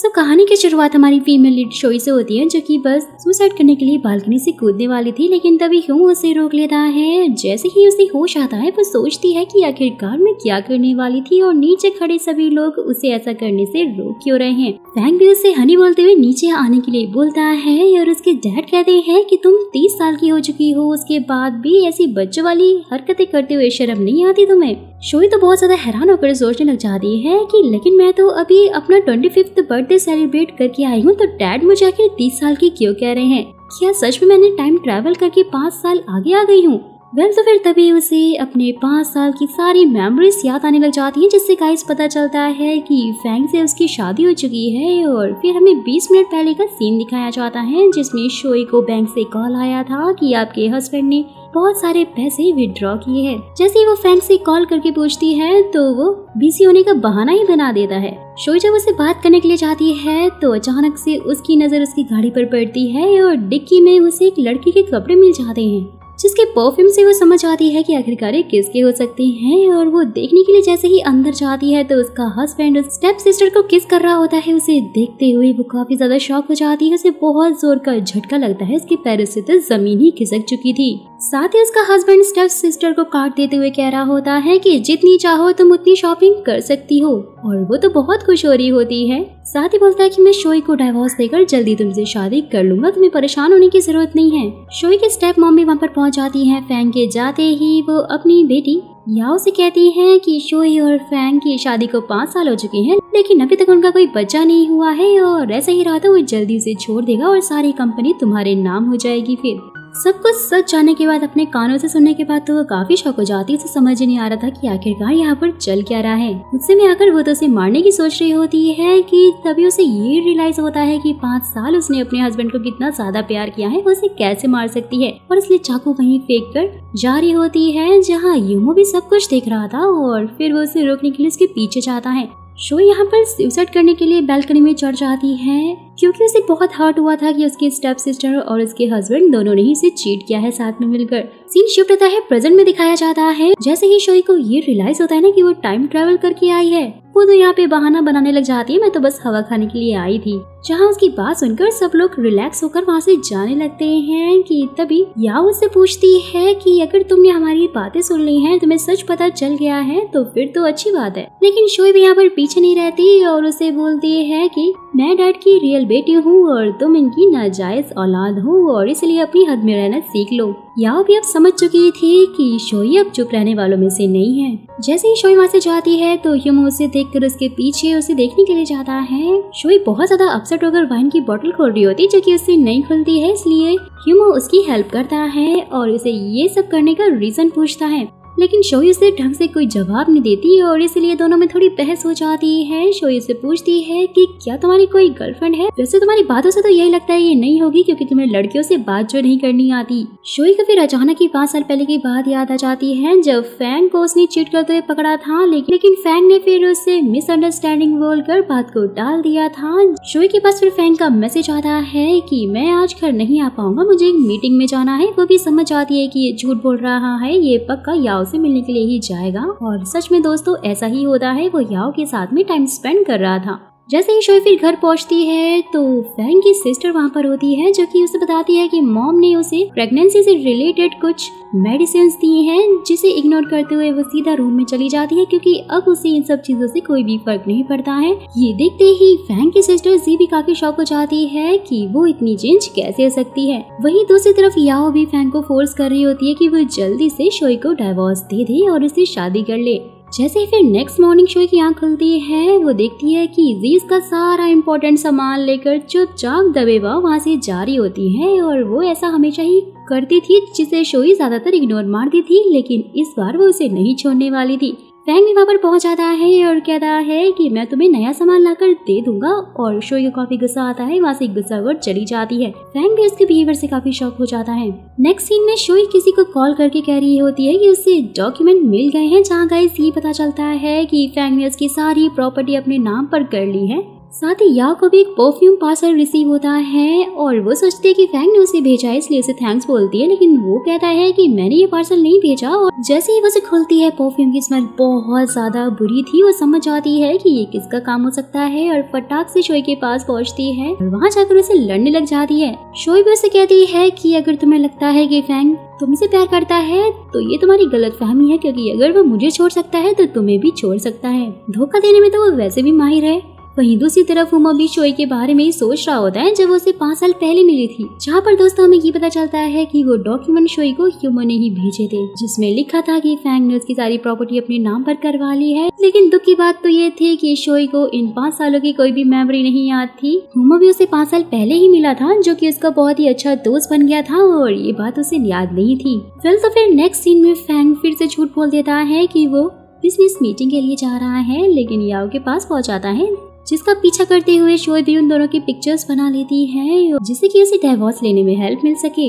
सो so, कहानी की शुरुआत हमारी फीमेल लीड शोई से होती है जो कि बस सुसाइड करने के लिए बालकनी से कूदने वाली थी लेकिन तभी क्यों उसे रोक लेता है जैसे ही उसे होश आता है वो सोचती है कि आखिरकार मैं क्या करने वाली थी और नीचे खड़े सभी लोग उसे ऐसा करने से रोक क्यों रहे हैं बैंक भी उसे हनी बोलते हुए नीचे आने के लिए बोलता है और उसके डैड कहते हैं की तुम तीस साल की हो चुकी हो उसके बाद भी ऐसी बच्चों वाली हरकते करते हुए शर्म नहीं आती तुम्हें शोई तो बहुत ज्यादा हैरान होकर सोचने लग जाती है की लेकिन मैं तो अभी अपना twenty fifth birthday birthday celebrate करके आई हूँ तो डैड मुझे आखिर तीस साल की क्यों कह रहे हैं क्या सच में मैंने टाइम ट्रेवल करके पाँच साल आगे आ गई हूँ वेल तो फिर तभी उसे अपने पाँच साल की सारी मेमोरीज याद आने लग जाती हैं जिससे गाइस पता चलता है कि फैंग से उसकी शादी हो चुकी है और फिर हमें 20 मिनट पहले का सीन दिखाया जाता है जिसमें शोई को बैंक से कॉल आया था कि आपके हस्बैंड ने बहुत सारे पैसे विड्रॉ किए हैं जैसे ही वो फ्रेंड से कॉल करके पूछती है तो वो बिजी होने का बहाना ही बना देता है शोई जब उसे बात करने के लिए जाती है तो अचानक से उसकी नजर उसकी गाड़ी पर पड़ती है और डिक्की में उसे एक लड़की के कपड़े मिल जाते हैं जिसके परफ्यूम से वो समझ आती है कि आखिरकार ये किसके हो सकते हैं और वो देखने के लिए जैसे ही अंदर जाती है तो उसका हस्बैंड स्टेप सिस्टर को किस कर रहा होता है उसे देखते हुए वो काफी ज्यादा शौक हो जाती है उसे बहुत जोर का झटका लगता है इसके पैरों से तो जमीन ही खिसक चुकी थी साथ ही उसका हस्बैंड स्टेप सिस्टर को कार्ड देते हुए कह रहा होता है कि जितनी चाहो तुम उतनी शॉपिंग कर सकती हो और वो तो बहुत खुश हो रही होती है साथ ही बोलता है कि मैं शोई को डाइवोर्स देकर जल्दी तुमसे शादी कर लूंगा तुम्हें परेशान होने की जरूरत नहीं है शोई के स्टेप मम्मी वहाँ पर पहुँच जाती है फैंग के जाते ही वो अपनी बेटी या उसे कहती है कि शोई और फैंग की शादी को पाँच साल हो चुके हैं लेकिन अभी तक उनका कोई बच्चा नहीं हुआ है और ऐसा ही रहा था वो जल्दी उसे छोड़ देगा और सारी कंपनी तुम्हारे नाम हो जाएगी फिर सब कुछ सच जाने के बाद अपने कानों से सुनने के बाद तो वो काफी शौक हो जाती उसे समझ नहीं आ रहा था कि आखिरकार यहाँ पर चल क्या रहा है उससे में आकर वो तो उसे मारने की सोच रही होती है कि तभी उसे ये रियलाइज होता है कि पाँच साल उसने अपने हस्बैंड को कितना ज्यादा प्यार किया है वो उसे कैसे मार सकती है और इसलिए चाकू कहीं फेंक कर जा रही होती है जहाँ यूमो भी सब कुछ देख रहा था और फिर वो उसे रोकने के लिए उसके पीछे जाता है शो यहाँ पर सुसाइड करने के लिए बैल्कनी में चढ़ जाती है क्योंकि उसे बहुत हर्ट हुआ था कि उसके स्टेप सिस्टर और उसके हस्बैंड दोनों ने ही उसे चीट किया है साथ में मिलकर सीन शिफ्ट होता है प्रेजेंट में दिखाया जाता है जैसे ही शोई को ये रियलाइज होता है ना कि वो टाइम ट्रेवल करके आई है वो तो यहाँ पे बहाना बनाने लग जाती है मैं तो बस हवा खाने के लिए आई थी जहाँ उसकी बात सुनकर सब लोग रिलैक्स होकर वहाँ से जाने लगते हैं कि तभी या उससे पूछती है कि अगर तुमने हमारी बातें सुन ली हैं तुम्हें सच पता चल गया है तो फिर तो अच्छी बात है लेकिन शोई भी यहाँ पर पीछे नहीं रहती और उसे बोलती है की मैं डैड की रियल बेटी हूँ और तुम इनकी नाजायज औलाद हो और इसलिए अपनी हद में रहना सीख लो यहाँ भी अब समझ चुकी थी कि शोई अब चुप रहने वालों में से नहीं है जैसे ही शोई वहाँ से जाती है तो यम उसे कर उसके पीछे उसे देखने के लिए जाता है शोई बहुत ज्यादा अपसेट होकर वाइन की बॉटल खोल रही होती जो की उससे नहीं खुलती है इसलिए ह्यूमो उसकी हेल्प करता है और उसे ये सब करने का रीजन पूछता है लेकिन शोई उसे ढंग से कोई जवाब नहीं देती और इसलिए दोनों में थोड़ी बहस हो जाती है शोई उसे पूछती है कि क्या तुम्हारी कोई गर्लफ्रेंड है वैसे तुम्हारी बातों से तो यही लगता है ये नहीं होगी क्योंकि तुम्हें लड़कियों से बात जो नहीं करनी आती शोई को फिर अचानक ही पाँच साल पहले की बात याद आ जाती है जब फैंग को उसने चीट करते हुए पकड़ा था लेकिन फैंग ने फिर उसे मिसअंडरस्टैंडिंग बोल कर बात को डाल दिया था शोई के पास फिर फैंग का मैसेज आता है कि मैं आज घर नहीं आ पाऊंगा मुझे एक मीटिंग में जाना है वो भी समझ आती है कि ये झूठ बोल रहा है ये पक्का उस से मिलने के लिए ही जाएगा और सच में दोस्तों ऐसा ही होता है वो याओ के साथ में टाइम स्पेंड कर रहा था जैसे ही शोई फिर घर पहुंचती है तो फैंग की सिस्टर वहाँ पर होती है जो कि उसे बताती है कि मॉम ने उसे प्रेगनेंसी से रिलेटेड कुछ मेडिसिन दिए हैं जिसे इग्नोर करते हुए वो सीधा रूम में चली जाती है क्योंकि अब उसे इन सब चीजों से कोई भी फर्क नहीं पड़ता है ये देखते ही फैन की सिस्टर जी भी काफी शौक हो जाती है कि वो इतनी चेंज कैसे हो सकती है वहीं दूसरी तरफ याओ भी फैन को फोर्स कर रही होती है कि वो जल्दी से शोई को डाइवोर्स दे दे और उसे शादी कर ले जैसे ही फिर नेक्स्ट मॉर्निंग शो की आंख खुलती है वो देखती है कि जीज का सारा इम्पोर्टेंट सामान लेकर चुपचाप दबेवा वहाँ से जारी होती है और वो ऐसा हमेशा ही करती थी जिसे शोई ज्यादातर इग्नोर मारती थी लेकिन इस बार वो उसे नहीं छोड़ने वाली थी फैंग भी वहाँ पर पहुँच जाता है और कहता है कि मैं तुम्हें नया सामान लाकर दे दूंगा और शोई को काफी गुस्सा आता है वहाँ से गुस्सा और चली जाती है फैंग भी उसके बिहेवियर से काफी शौक हो जाता है नेक्स्ट सीन में शोई किसी को कॉल करके कह रही होती है कि उससे डॉक्यूमेंट मिल गए हैं जहाँ गाइस ये पता चलता है कि फैंग ने उसकी सारी प्रॉपर्टी अपने नाम पर कर ली है साथ ही या को भी एक परफ्यूम पार्सल रिसीव होता है और वो सोचती है कि फैंग ने उसे भेजा है इसलिए उसे थैंक्स बोलती है लेकिन वो कहता है कि मैंने ये पार्सल नहीं भेजा और जैसे ही उसे खुलती है परफ्यूम की स्मेल बहुत ज्यादा बुरी थी वो समझ आती है कि ये किसका काम हो सकता है और फटाक से शोई के पास पहुँचती है और वहाँ जाकर उसे लड़ने लग जाती है शोई भी उसे कहती है कि अगर तुम्हें लगता है कि फैंग तुमसे प्यार करता है तो ये तुम्हारी गलत फहमी है क्योंकि अगर वो मुझे छोड़ सकता है तो तुम्हें भी छोड़ सकता है धोखा देने में तो वो वैसे भी माहिर है वहीं दूसरी तरफ उमा भी शोई के बारे में सोच रहा होता है जब उसे पाँच साल पहले मिली थी जहाँ पर दोस्तों हमें ये पता चलता है कि वो डॉक्यूमेंट शोई को ह्यूमन ने ही भेजे थे जिसमें लिखा था कि फैंग ने उसकी सारी प्रॉपर्टी अपने नाम पर करवा ली है लेकिन दुख की बात तो ये थी की शोई को इन पाँच सालों की कोई भी मेमोरी नहीं याद थी हुमा भी उसे पाँच साल पहले ही मिला था जो की उसका बहुत ही अच्छा दोस्त बन गया था और ये बात उसे याद नहीं थी फिर तो फिर नेक्स्ट सीन में फैंग फिर से झूठ बोल देता है की वो बिजनेस मीटिंग के लिए जा रहा है लेकिन याओ के पास पहुंचाता है जिसका पीछा करते हुए शोए भी उन दोनों की पिक्चर्स बना लेती है जिससे कि उसे डाइवोर्स लेने में हेल्प मिल सके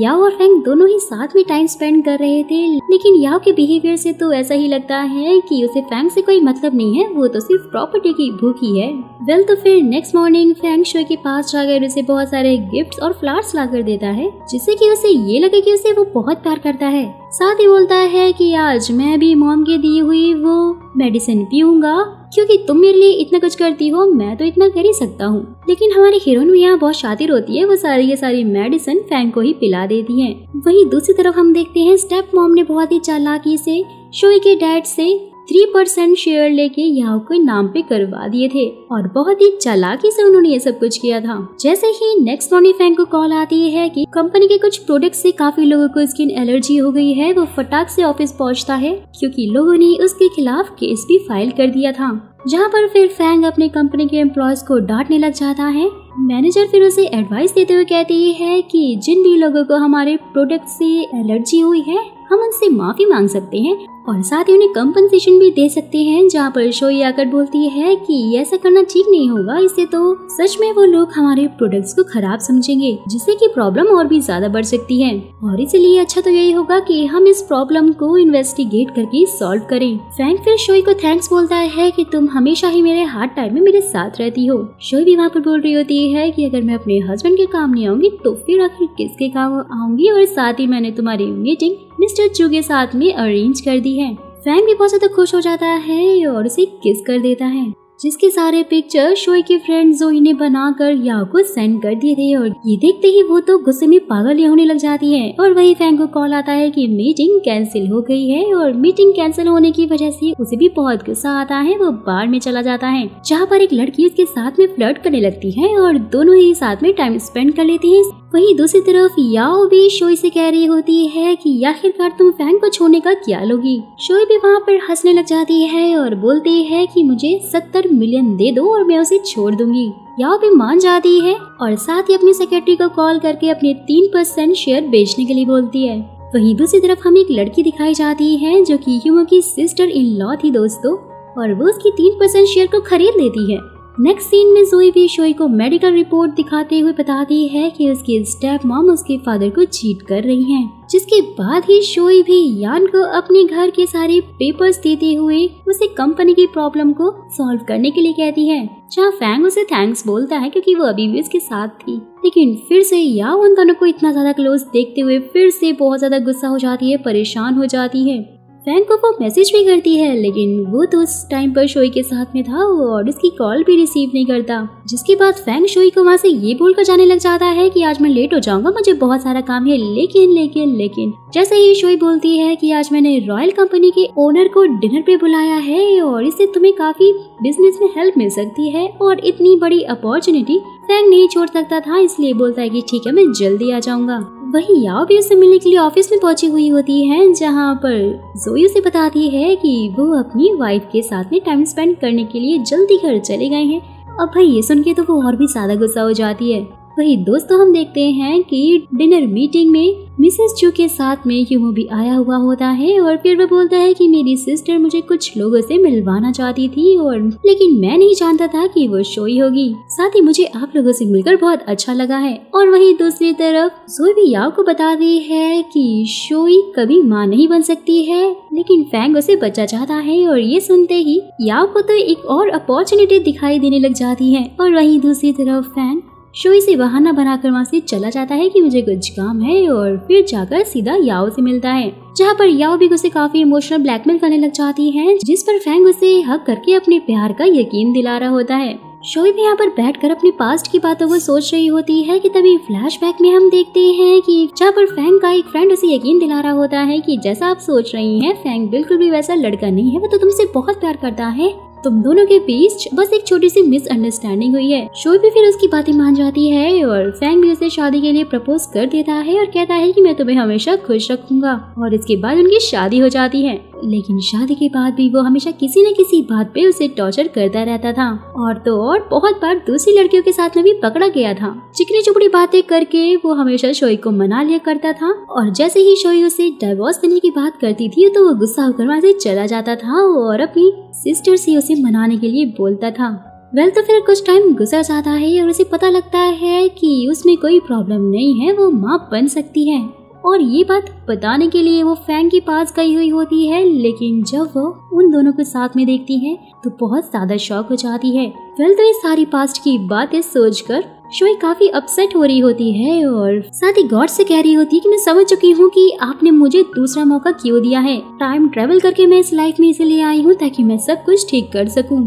याओ और फैंग दोनों ही साथ में टाइम स्पेंड कर रहे थे लेकिन याओ के बिहेवियर से तो ऐसा ही लगता है कि उसे फैंग से कोई मतलब नहीं है वो तो सिर्फ प्रॉपर्टी की भूखी है वेल तो फिर नेक्स्ट मॉर्निंग फैंग शो के पास जाकर उसे बहुत सारे गिफ्ट्स और फ्लावर्स लाकर देता है जिससे कि उसे ये लगे कि उसे वो बहुत प्यार करता है साथ ही बोलता है कि आज मैं भी मॉम के दी हुई वो मेडिसिन पीऊंगा क्योंकि तुम मेरे लिए इतना कुछ करती हो मैं तो इतना कर ही सकता हूँ लेकिन हमारी हीरोइन भी यहाँ बहुत शातिर होती है वो सारी ये सारी मेडिसिन फैंग को ही पिला देती है वहीं दूसरी तरफ हम देखते हैं स्टेप मॉम ने बहुत ही चालाकी से शोई के डैड से थ्री परसेंट शेयर लेके याओ के नाम पे करवा दिए थे और बहुत ही चालाकी से उन्होंने ये सब कुछ किया था जैसे ही नेक्स्ट मॉर्निंग फैंग को कॉल आती है कि कंपनी के कुछ प्रोडक्ट से काफी लोगों को स्किन एलर्जी हो गई है वो फटाक से ऑफिस पहुंचता है क्योंकि लोगों ने उसके खिलाफ केस भी फाइल कर दिया था जहाँ पर फिर फैंग अपने कंपनी के एम्प्लॉयज को डांटने लग जाता है मैनेजर फिर उसे एडवाइस देते हुए कहती है कि जिन भी लोगों को हमारे प्रोडक्ट से एलर्जी हुई है हम उनसे माफी मांग सकते हैं और साथ ही उन्हें कंपनसेशन भी दे सकते हैं जहाँ पर शोई आकर बोलती है कि ऐसा करना ठीक नहीं होगा इससे तो सच में वो लोग हमारे प्रोडक्ट्स को खराब समझेंगे जिससे कि प्रॉब्लम और भी ज्यादा बढ़ सकती है और इसलिए अच्छा तो यही होगा कि हम इस प्रॉब्लम को इन्वेस्टिगेट करके सॉल्व करें फ्रैंक फिर शोई को थैंक्स बोलता है की तुम हमेशा ही मेरे हार्ड टाइम में मेरे साथ रहती हो शोई भी वहाँ पर बोल रही होती ये है कि अगर मैं अपने हस्बैंड के काम नहीं आऊंगी तो फिर आखिर किसके काम आऊंगी और साथ ही मैंने तुम्हारी मीटिंग मिस्टर चू के साथ में अरेंज कर दी है फैंग भी बहुत ज्यादा खुश हो जाता है और उसे किस कर देता है जिसके सारे पिक्चर शोई की फ्रेंड जोई ने बनाकर याओ को सेंड कर दिए थे और ये देखते ही वो तो गुस्से में पागल ही होने लग जाती है और वही फैंग को कॉल आता है कि मीटिंग कैंसिल हो गई है और मीटिंग कैंसिल होने की वजह से उसे भी बहुत गुस्सा आता है वो बाढ़ में चला जाता है जहाँ पर एक लड़की उसके साथ में फ्लर्ट करने लगती है और दोनों ही साथ में टाइम स्पेंड कर लेती है वहीं दूसरी तरफ याओ भी शोई से कह रही होती है कि आखिरकार तुम फैन को छोड़ने का क्या लोगी शोई भी वहाँ पर हंसने लग जाती है और बोलती है कि मुझे सत्तर मिलियन दे दो और मैं उसे छोड़ दूंगी याओ भी मान जाती है और साथ ही अपनी सेक्रेटरी को कॉल करके अपने तीन परसेंट शेयर बेचने के लिए बोलती है वहीं दूसरी तरफ हमें एक लड़की दिखाई जाती है जो कि ह्यूमो की सिस्टर इन लॉ थी दोस्तों और वो उसकी तीन परसेंट शेयर को खरीद लेती है नेक्स्ट सीन में जोई भी शोई को मेडिकल रिपोर्ट दिखाते हुए बताती है कि उसकी स्टेप मॉम उसके फादर को चीट कर रही हैं, जिसके बाद ही शोई भी यान को अपने घर के सारे पेपर्स देते हुए उसे कंपनी की प्रॉब्लम को सॉल्व करने के लिए कहती है जहाँ फैंग उसे थैंक्स बोलता है क्योंकि वो अभी भी उसके साथ थी लेकिन फिर से या उन दोनों को इतना ज्यादा क्लोज देखते हुए फिर से बहुत ज्यादा गुस्सा हो जाती है परेशान हो जाती है फैन को वो मैसेज भी करती है लेकिन वो तो उस टाइम पर शोई के साथ में था और उसकी कॉल भी रिसीव नहीं करता जिसके बाद फैंग शोई को वहाँ से ये बोल कर जाने लग जाता है कि आज मैं लेट हो जाऊंगा मुझे बहुत सारा काम है लेकिन लेकिन लेकिन जैसे ही शोई बोलती है कि आज मैंने रॉयल कंपनी के ओनर को डिनर पे बुलाया है और इससे तुम्हें काफी बिजनेस में हेल्प मिल सकती है और इतनी बड़ी अपॉर्चुनिटी फैंग नहीं छोड़ सकता था इसलिए बोलता है कि ठीक है मैं जल्दी आ जाऊंगा याओ भी उसे मिलने के लिए ऑफिस में पहुंची हुई होती है जहां पर जोई उसे बताती है कि वो अपनी वाइफ के साथ में टाइम स्पेंड करने के लिए जल्दी घर चले गए हैं अब भाई ये सुन के तो वो और भी ज्यादा गुस्सा हो जाती है वही दोस्तों हम देखते हैं कि डिनर मीटिंग में मिसेस चू के साथ में ह्यूमो भी आया हुआ होता है और फिर वो बोलता है कि मेरी सिस्टर मुझे कुछ लोगों से मिलवाना चाहती थी और लेकिन मैं नहीं जानता था कि वो शोई होगी साथ ही मुझे आप लोगों से मिलकर बहुत अच्छा लगा है और वही दूसरी तरफ सोई भी याव को बता दी है की शोई कभी माँ नहीं बन सकती है लेकिन फैंग उसे बचा चाहता है और ये सुनते ही याव को तो एक और अपॉर्चुनिटी दिखाई देने लग जाती है और वही दूसरी तरफ फैंग शोई से बहाना बनाकर वहाँ से चला जाता है कि मुझे कुछ काम है और फिर जाकर सीधा याओ से मिलता है जहाँ पर याओ भी उसे काफी इमोशनल ब्लैकमेल करने लग जाती है जिस पर फैंग उसे हक करके अपने प्यार का यकीन दिला रहा होता है शोई भी यहाँ पर बैठकर अपने पास्ट की बातों को सोच रही होती है कि तभी फ्लैशबैक में हम देखते हैं कि जहाँ पर फैंग का एक फ्रेंड उसे यकीन दिला रहा होता है कि जैसा आप सोच रही हैं फैंग बिल्कुल भी वैसा लड़का नहीं है वो तो तुमसे बहुत प्यार करता है तुम दोनों के बीच बस एक छोटी सी मिसअंडरस्टैंडिंग हुई है शोई भी फिर उसकी बातें मान जाती है और फैंग भी उसे शादी के लिए प्रपोज कर देता है और कहता है कि मैं तुम्हें हमेशा खुश रखूंगा और इसके बाद उनकी शादी हो जाती है लेकिन शादी के बाद भी वो हमेशा किसी न किसी बात पे उसे टॉर्चर करता रहता था और तो और बहुत बार दूसरी लड़कियों के साथ में भी पकड़ा गया था चिकनी चुपड़ी बातें करके वो हमेशा शोई को मना लिया करता था और जैसे ही शोई उसे डाइवोर्स देने की बात करती थी तो वो गुस्सा होकर वहाँ से चला जाता था और अपनी सिस्टर से उसे उसे मनाने के लिए बोलता था वेल तो फिर कुछ टाइम गुजर जाता है और उसे पता लगता है कि उसमें कोई प्रॉब्लम नहीं है वो माँ बन सकती है और ये बात बताने के लिए वो फैंग के पास गई हुई होती है लेकिन जब वो उन दोनों को साथ में देखती है तो बहुत ज्यादा शौक हो जाती है वेल तो ये सारी पास्ट की बातें सोचकर शोई काफी अपसेट हो रही होती है और साथ ही गॉड से कह रही होती है कि मैं समझ चुकी हूँ कि आपने मुझे दूसरा मौका क्यों दिया है टाइम ट्रेवल करके मैं इस लाइफ में इसलिए आई हूँ ताकि मैं सब कुछ ठीक कर सकूँ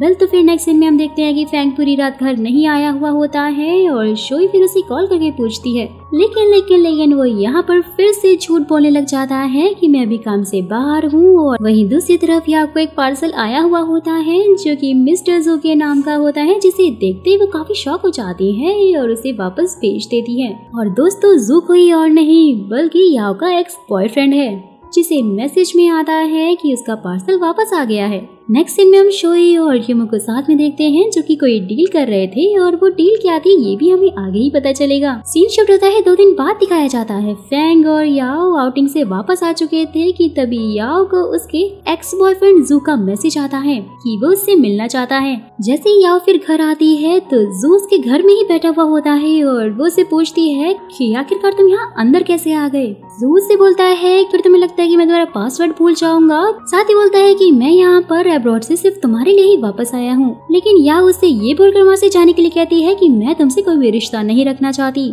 वेल तो फिर नेक्स्ट सीन में हम देखते हैं कि फैंक पूरी रात घर नहीं आया हुआ होता है और शोई फिर उसे कॉल करके पूछती है लेकिन लेकिन लेकिन वो यहाँ पर फिर से झूठ बोलने लग जाता है कि मैं अभी काम से बाहर हूँ और वहीं दूसरी तरफ यहाँ को एक पार्सल आया हुआ होता है जो कि मिस्टर जू के नाम का होता है जिसे देखते ही वो काफी शौक हो जाती है और उसे वापस भेज देती है और दोस्तों जो कोई और नहीं बल्कि याओ का एक्स बॉयफ्रेंड है जिसे मैसेज में आता है कि उसका पार्सल वापस आ गया है नेक्स्ट सीन में हम शोई और ह्यूमो को साथ में देखते हैं जो कि कोई डील कर रहे थे और वो डील क्या थी ये भी हमें आगे ही पता चलेगा सीन शिफ्ट होता है दो दिन बाद दिखाया जाता है फैंग और याओ आउटिंग से वापस आ चुके थे कि तभी याओ को उसके एक्स बॉयफ्रेंड जू का मैसेज आता है कि वो उससे मिलना चाहता है जैसे याओ फिर घर आती है तो जू उसके घर में ही बैठा हुआ होता है और वो उसे पूछती है की आखिरकार तुम यहाँ अंदर कैसे आ गए जू उससे बोलता है फिर तुम्हें लगता है की मैं तुम्हारा पासवर्ड भूल जाऊंगा साथ ही बोलता है की मैं यहाँ पर अब्रॉड से सिर्फ तुम्हारे लिए ही वापस आया हूँ लेकिन या उससे ये बोलकर वहाँ से जाने के लिए कहती है कि मैं तुमसे कोई भी रिश्ता नहीं रखना चाहती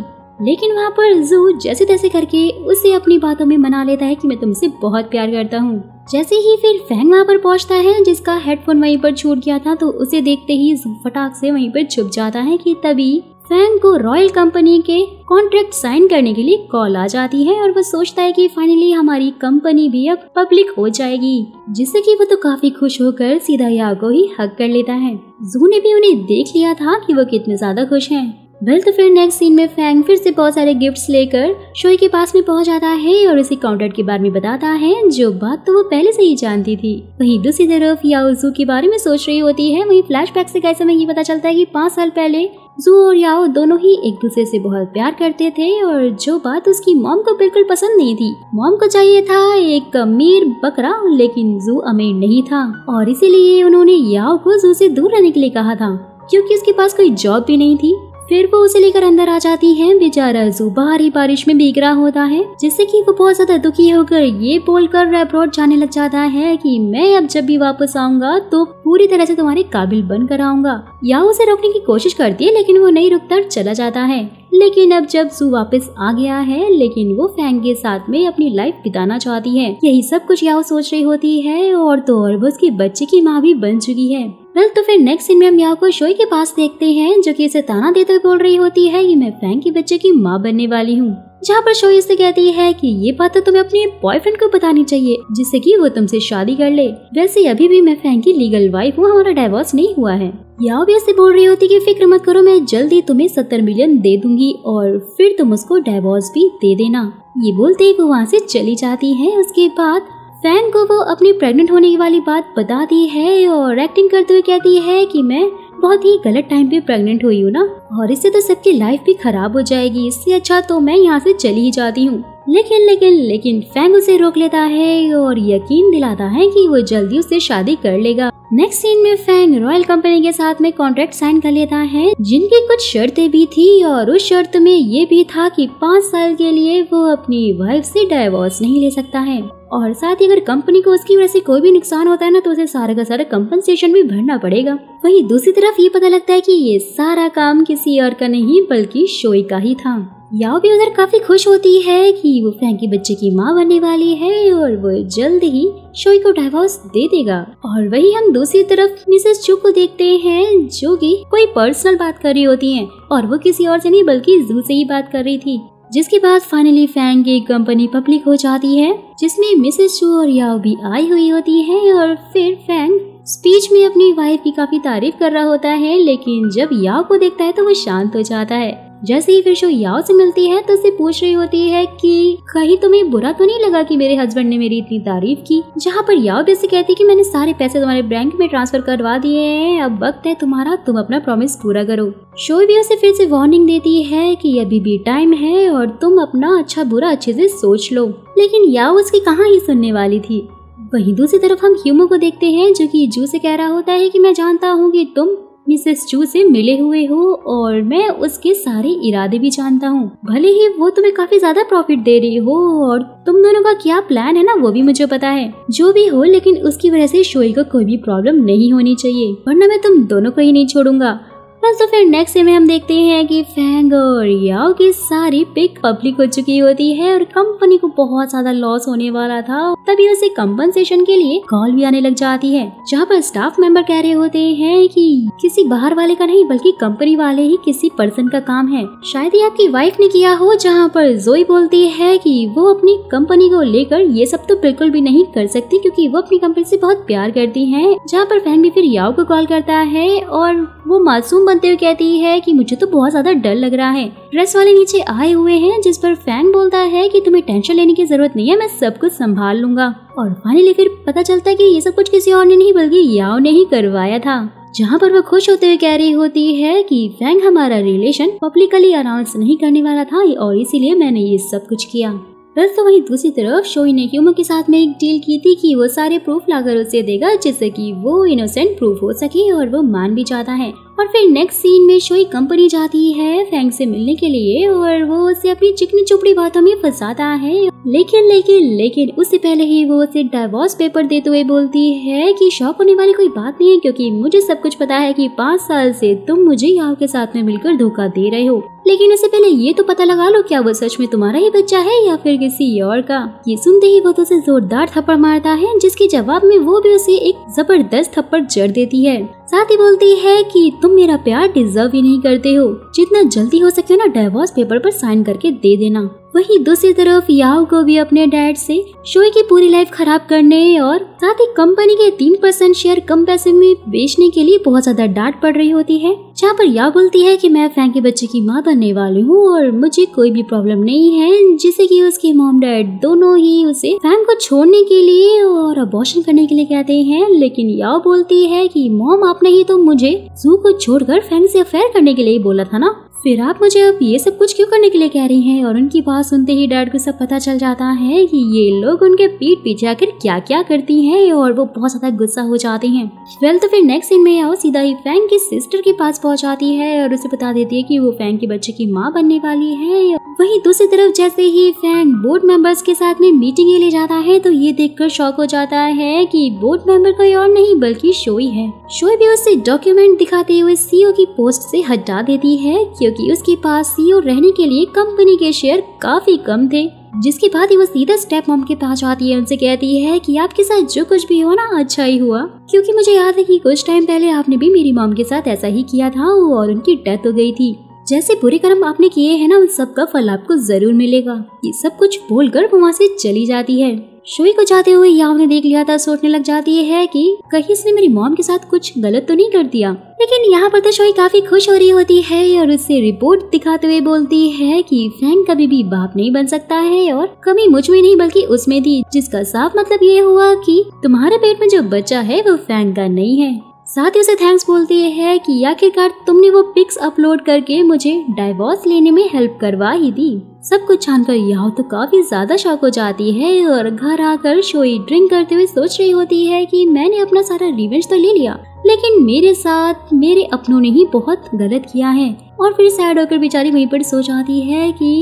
लेकिन वहाँ पर जू जैसे तैसे करके उसे अपनी बातों में मना लेता है कि मैं तुमसे बहुत प्यार करता हूँ जैसे ही फिर फैंग वहाँ पर पहुँचता है जिसका हेडफोन वहीं पर छूट गया था तो उसे देखते ही जू फटाक से वहीं पर छुप जाता है कि तभी फैंग को रॉयल कंपनी के कॉन्ट्रैक्ट साइन करने के लिए कॉल आ जाती है और वो सोचता है कि फाइनली हमारी कंपनी भी अब पब्लिक हो जाएगी जिससे कि वो तो काफी खुश होकर सीधा या को ही हक कर लेता है जू ने भी उन्हें देख लिया था कि वो कितने ज्यादा खुश हैं वेल तो फिर नेक्स्ट सीन में फैंग फिर से बहुत सारे गिफ्ट लेकर शोई के पास में पहुंच जाता है और उसे काउंटर के बारे में बताता है जो बात तो वो पहले से ही जानती थी वहीं दूसरी तरफ जू के बारे में सोच रही होती है वहीं फ्लैशबैक से कैसे में ये पता चलता है कि पाँच साल पहले जू और याओ दोनों ही एक दूसरे से बहुत प्यार करते थे और जो बात उसकी मॉम को बिल्कुल पसंद नहीं थी मॉम को चाहिए था एक अमीर बकरा लेकिन जू अमीर नहीं था और इसीलिए उन्होंने याओ को जू से दूर रहने के लिए कहा था क्योंकि उसके पास कोई जॉब भी नहीं थी फिर वो उसे लेकर अंदर आ जाती है बेचारा जू भारी बारिश में भीग रहा होता है जिससे कि वो बहुत ज्यादा दुखी होकर ये बोलकर एब्रॉड जाने लग जाता है कि मैं अब जब भी वापस आऊंगा तो पूरी तरह से तुम्हारे काबिल बन कर आऊंगा या उसे रोकने की कोशिश करती है लेकिन वो नहीं रुकता चला जाता है लेकिन अब जब जू वापस आ गया है लेकिन वो फैंग के साथ में अपनी लाइफ बिताना चाहती है यही सब कुछ याओ सोच रही होती है और तो और वो उसके बच्चे की माँ भी बन चुकी है वेल तो फिर नेक्स्ट सीन में हम यहाँ को शोई के पास देखते हैं जो कि इसे ताना देते हुए बोल रही होती है कि मैं फ्रैंक के बच्चे की माँ बनने वाली हूँ जहाँ पर शोई इसे कहती है कि ये बात तो तुम्हें अपने बॉयफ्रेंड को बतानी चाहिए जिससे कि वो तुमसे शादी कर ले वैसे अभी भी मैं फैंग की लीगल वाइफ हूँ हमारा डाइवोर्स नहीं हुआ है या भी ऐसे बोल रही होती कि फिक्र मत करो मैं जल्दी तुम्हें सत्तर मिलियन दे दूंगी और फिर तुम उसको डाइवोर्स भी दे देना ये बोलते ही वो वहाँ से चली जाती है उसके बाद फैन को वो अपनी प्रेग्नेंट होने वाली बात बता दी है और एक्टिंग करते हुए कहती है कि मैं बहुत ही गलत टाइम पे प्रेग्नेंट हुई हूँ ना और इससे तो सबकी लाइफ भी खराब हो जाएगी इससे अच्छा तो मैं यहाँ से चली ही जाती हूँ लेकिन लेकिन लेकिन फैंग उसे रोक लेता है और यकीन दिलाता है कि वो जल्दी उससे शादी कर लेगा नेक्स्ट सीन में फैंग रॉयल कंपनी के साथ में कॉन्ट्रैक्ट साइन कर लेता है जिनकी कुछ शर्तें भी थी और उस शर्त में ये भी था कि पाँच साल के लिए वो अपनी वाइफ से डायवोर्स नहीं ले सकता है और साथ ही अगर कंपनी को उसकी वजह से कोई भी नुकसान होता है ना तो उसे सारा का सारा कंपनसेशन भी भरना पड़ेगा वहीं दूसरी तरफ ये पता लगता है कि ये सारा काम किसी और का नहीं बल्कि शोई का ही था याओ भी उधर काफी खुश होती है कि वो फ्रेंकी बच्चे की माँ बनने वाली है और वो जल्द ही शोई को डाइवोर्स दे देगा और वही हम दूसरी तरफ मिसेस चू को देखते हैं जो कि कोई पर्सनल बात कर रही होती हैं और वो किसी और से नहीं बल्कि जू से ही बात कर रही थी जिसके बाद फाइनली फैंग की कंपनी पब्लिक हो जाती है जिसमें मिसेस चू और याओ भी आई हुई होती है और फिर फैंग स्पीच में अपनी वाइफ की काफी तारीफ कर रहा होता है लेकिन जब याओ को देखता है तो वो शांत हो जाता है जैसे ही फिर शो याओ से मिलती है तो उसे पूछ रही होती है कि कहीं तुम्हें बुरा तो नहीं लगा कि मेरे हस्बैंड ने मेरी इतनी तारीफ की जहाँ पर याओ भी उसे कहती है कि मैंने सारे पैसे तुम्हारे बैंक में ट्रांसफर करवा दिए हैं अब वक्त है तुम्हारा तुम अपना प्रॉमिस पूरा करो शो भी उसे फिर से वार्निंग देती है कि अभी भी टाइम है और तुम अपना अच्छा बुरा अच्छे से सोच लो लेकिन याओ उसकी कहाँ ही सुनने वाली थी वहीं दूसरी तरफ हम ह्यूमो को देखते हैं जो कि जू से कह रहा होता है कि मैं जानता हूँ कि तुम मिसेस चू से मिले हुए हो और मैं उसके सारे इरादे भी जानता हूँ भले ही वो तुम्हें काफी ज्यादा प्रॉफिट दे रही हो और तुम दोनों का क्या प्लान है ना वो भी मुझे पता है जो भी हो लेकिन उसकी वजह से शोई को कोई भी प्रॉब्लम नहीं होनी चाहिए वरना मैं तुम दोनों को ही नहीं छोड़ूंगा हाँ, तो फिर नेक्स्ट में हम देखते हैं कि फैंग और याओ की सारी पिक पब्लिक हो चुकी होती है और कंपनी को बहुत ज्यादा लॉस होने वाला था तभी उसे कंपनसेशन के लिए कॉल भी आने लग जाती है जहाँ पर स्टाफ मेंबर कह रहे होते हैं कि किसी बाहर वाले का नहीं बल्कि कंपनी वाले ही किसी पर्सन का काम है शायद ये आपकी वाइफ ने किया हो जहाँ पर जोई बोलती है कि वो अपनी कंपनी को लेकर ये सब तो बिल्कुल भी नहीं कर सकती क्योंकि वो अपनी कंपनी से बहुत प्यार करती है जहाँ पर फैंग भी फिर याओ को कॉल करता है और वो मासूम बनते हुए कहती है कि मुझे तो बहुत ज्यादा डर लग रहा है ड्रेस वाले नीचे आए हुए हैं जिस पर फैंग बोलता है कि तुम्हें टेंशन लेने की जरूरत नहीं है मैं सब कुछ संभाल लूंगा और फाइनली फिर पता चलता है कि ये सब कुछ किसी और ने नहीं बल्कि याओ ने ही करवाया था जहाँ पर वो खुश होते हुए कह रही होती है कि फैंग हमारा रिलेशन पब्लिकली अनाउंस नहीं करने वाला था और इसीलिए मैंने ये सब कुछ किया बस तो वहीं दूसरी तरफ शोई ने ह्यूमो के साथ में एक डील की थी कि वो सारे प्रूफ लाकर उसे देगा जिससे कि वो इनोसेंट प्रूफ हो सके और वो मान भी जाता है और फिर नेक्स्ट सीन में शोई कंपनी जाती है फैंग से मिलने के लिए और वो उसे अपनी चिकनी चुपड़ी बातों में फंसाता है लेकिन लेकिन लेकिन उससे पहले ही वो उसे डाइवोर्स पेपर देते हुए बोलती है कि शौक होने वाली कोई बात नहीं है क्योंकि मुझे सब कुछ पता है कि पाँच साल से तुम मुझे याव के साथ में मिलकर धोखा दे रहे हो लेकिन उससे पहले ये तो पता लगा लो क्या वो सच में तुम्हारा ही बच्चा है या फिर किसी और का ये सुनते ही वो तो उसे जोरदार थप्पड़ मारता है जिसके जवाब में वो भी उसे एक जबरदस्त थप्पड़ जड़ देती है साथ ही बोलती है की तुम मेरा प्यार डिजर्व ही नहीं करते हो जितना जल्दी हो सके ना डाइवोर्स पेपर पर साइन करके दे देना वहीं दूसरी तरफ याओ को भी अपने डैड से शोई की पूरी लाइफ खराब करने और साथ ही कंपनी के तीन परसेंट शेयर कम पैसे में बेचने के लिए बहुत ज्यादा डांट पड़ रही होती है जहाँ पर याओ बोलती है कि मैं फैंकी के बच्चे की माँ बनने वाली हूँ और मुझे कोई भी प्रॉब्लम नहीं है जिससे की उसके मॉम डैड दोनों ही उसे फ्रैंक को छोड़ने के लिए और अबॉशन करने के लिए कहते हैं लेकिन याओ बोलती है की मॉम आपने ही तो मुझे जू को छोड़कर फ्रैंक से अफेयर करने के लिए बोला था ना फिर आप मुझे अब ये सब कुछ क्यों करने के लिए कह रही हैं और उनकी बात सुनते ही डैड को सब पता चल जाता है कि ये लोग उनके पीठ पीछे आकर क्या क्या करती हैं और वो बहुत ज़्यादा गुस्सा हो जाते हैं वेल तो फिर नेक्स्ट सीन में आओ सीधा ही फैंग की सिस्टर के पास पहुँच जाती है और उसे बता देती है कि वो फैंग के बच्चे की माँ बनने वाली है वही दूसरी तरफ जैसे ही फैंग बोर्ड मेंबर्स के साथ में मीटिंग ले जाता है तो ये कर शौक हो जाता है की बोर्ड मेंबर कोई और नहीं बल्कि शोई है शोई भी उससे डॉक्यूमेंट दिखाते हुए सीओ की पोस्ट से हटा देती है क्योंकि उसके पास सीईओ रहने के लिए कंपनी के शेयर काफी कम थे जिसके बाद ही वो सीधा स्टेप मॉम के पास आती है उनसे कहती है कि आपके साथ जो कुछ भी हो ना अच्छा ही हुआ क्योंकि मुझे याद है कि कुछ टाइम पहले आपने भी मेरी मॉम के साथ ऐसा ही किया था और उनकी डेथ हो गई थी जैसे बुरे कर्म आपने किए हैं ना उन सब का फल आपको जरूर मिलेगा ये सब कुछ बोलकर वहाँ से चली जाती है शुई को जाते हुए याव ने देख लिया था सोचने लग जाती है कि कहीं इसने मेरी मॉम के साथ कुछ गलत तो नहीं कर दिया लेकिन यहाँ पर तो शोई काफी खुश हो रही होती है और उससे रिपोर्ट दिखाते हुए बोलती है कि फैन कभी भी बाप नहीं बन सकता है और कमी मुझ में नहीं बल्कि उसमें थी जिसका साफ मतलब ये हुआ की तुम्हारे पेट में जो बच्चा है वो फैन का नहीं है साथ ही उसे थैंक्स बोलती है कि आखिरकार तुमने वो पिक्स अपलोड करके मुझे डाइवोर्स लेने में हेल्प करवा ही दी सब कुछ जानकर यहाँ तो काफी ज्यादा शौक हो जाती है और घर आकर शोई ड्रिंक करते हुए सोच रही होती है कि मैंने अपना सारा रिवेंज तो ले लिया लेकिन मेरे साथ मेरे अपनों ने ही बहुत गलत किया है और फिर सैड होकर बेचारी वहीं पर सोच आती है कि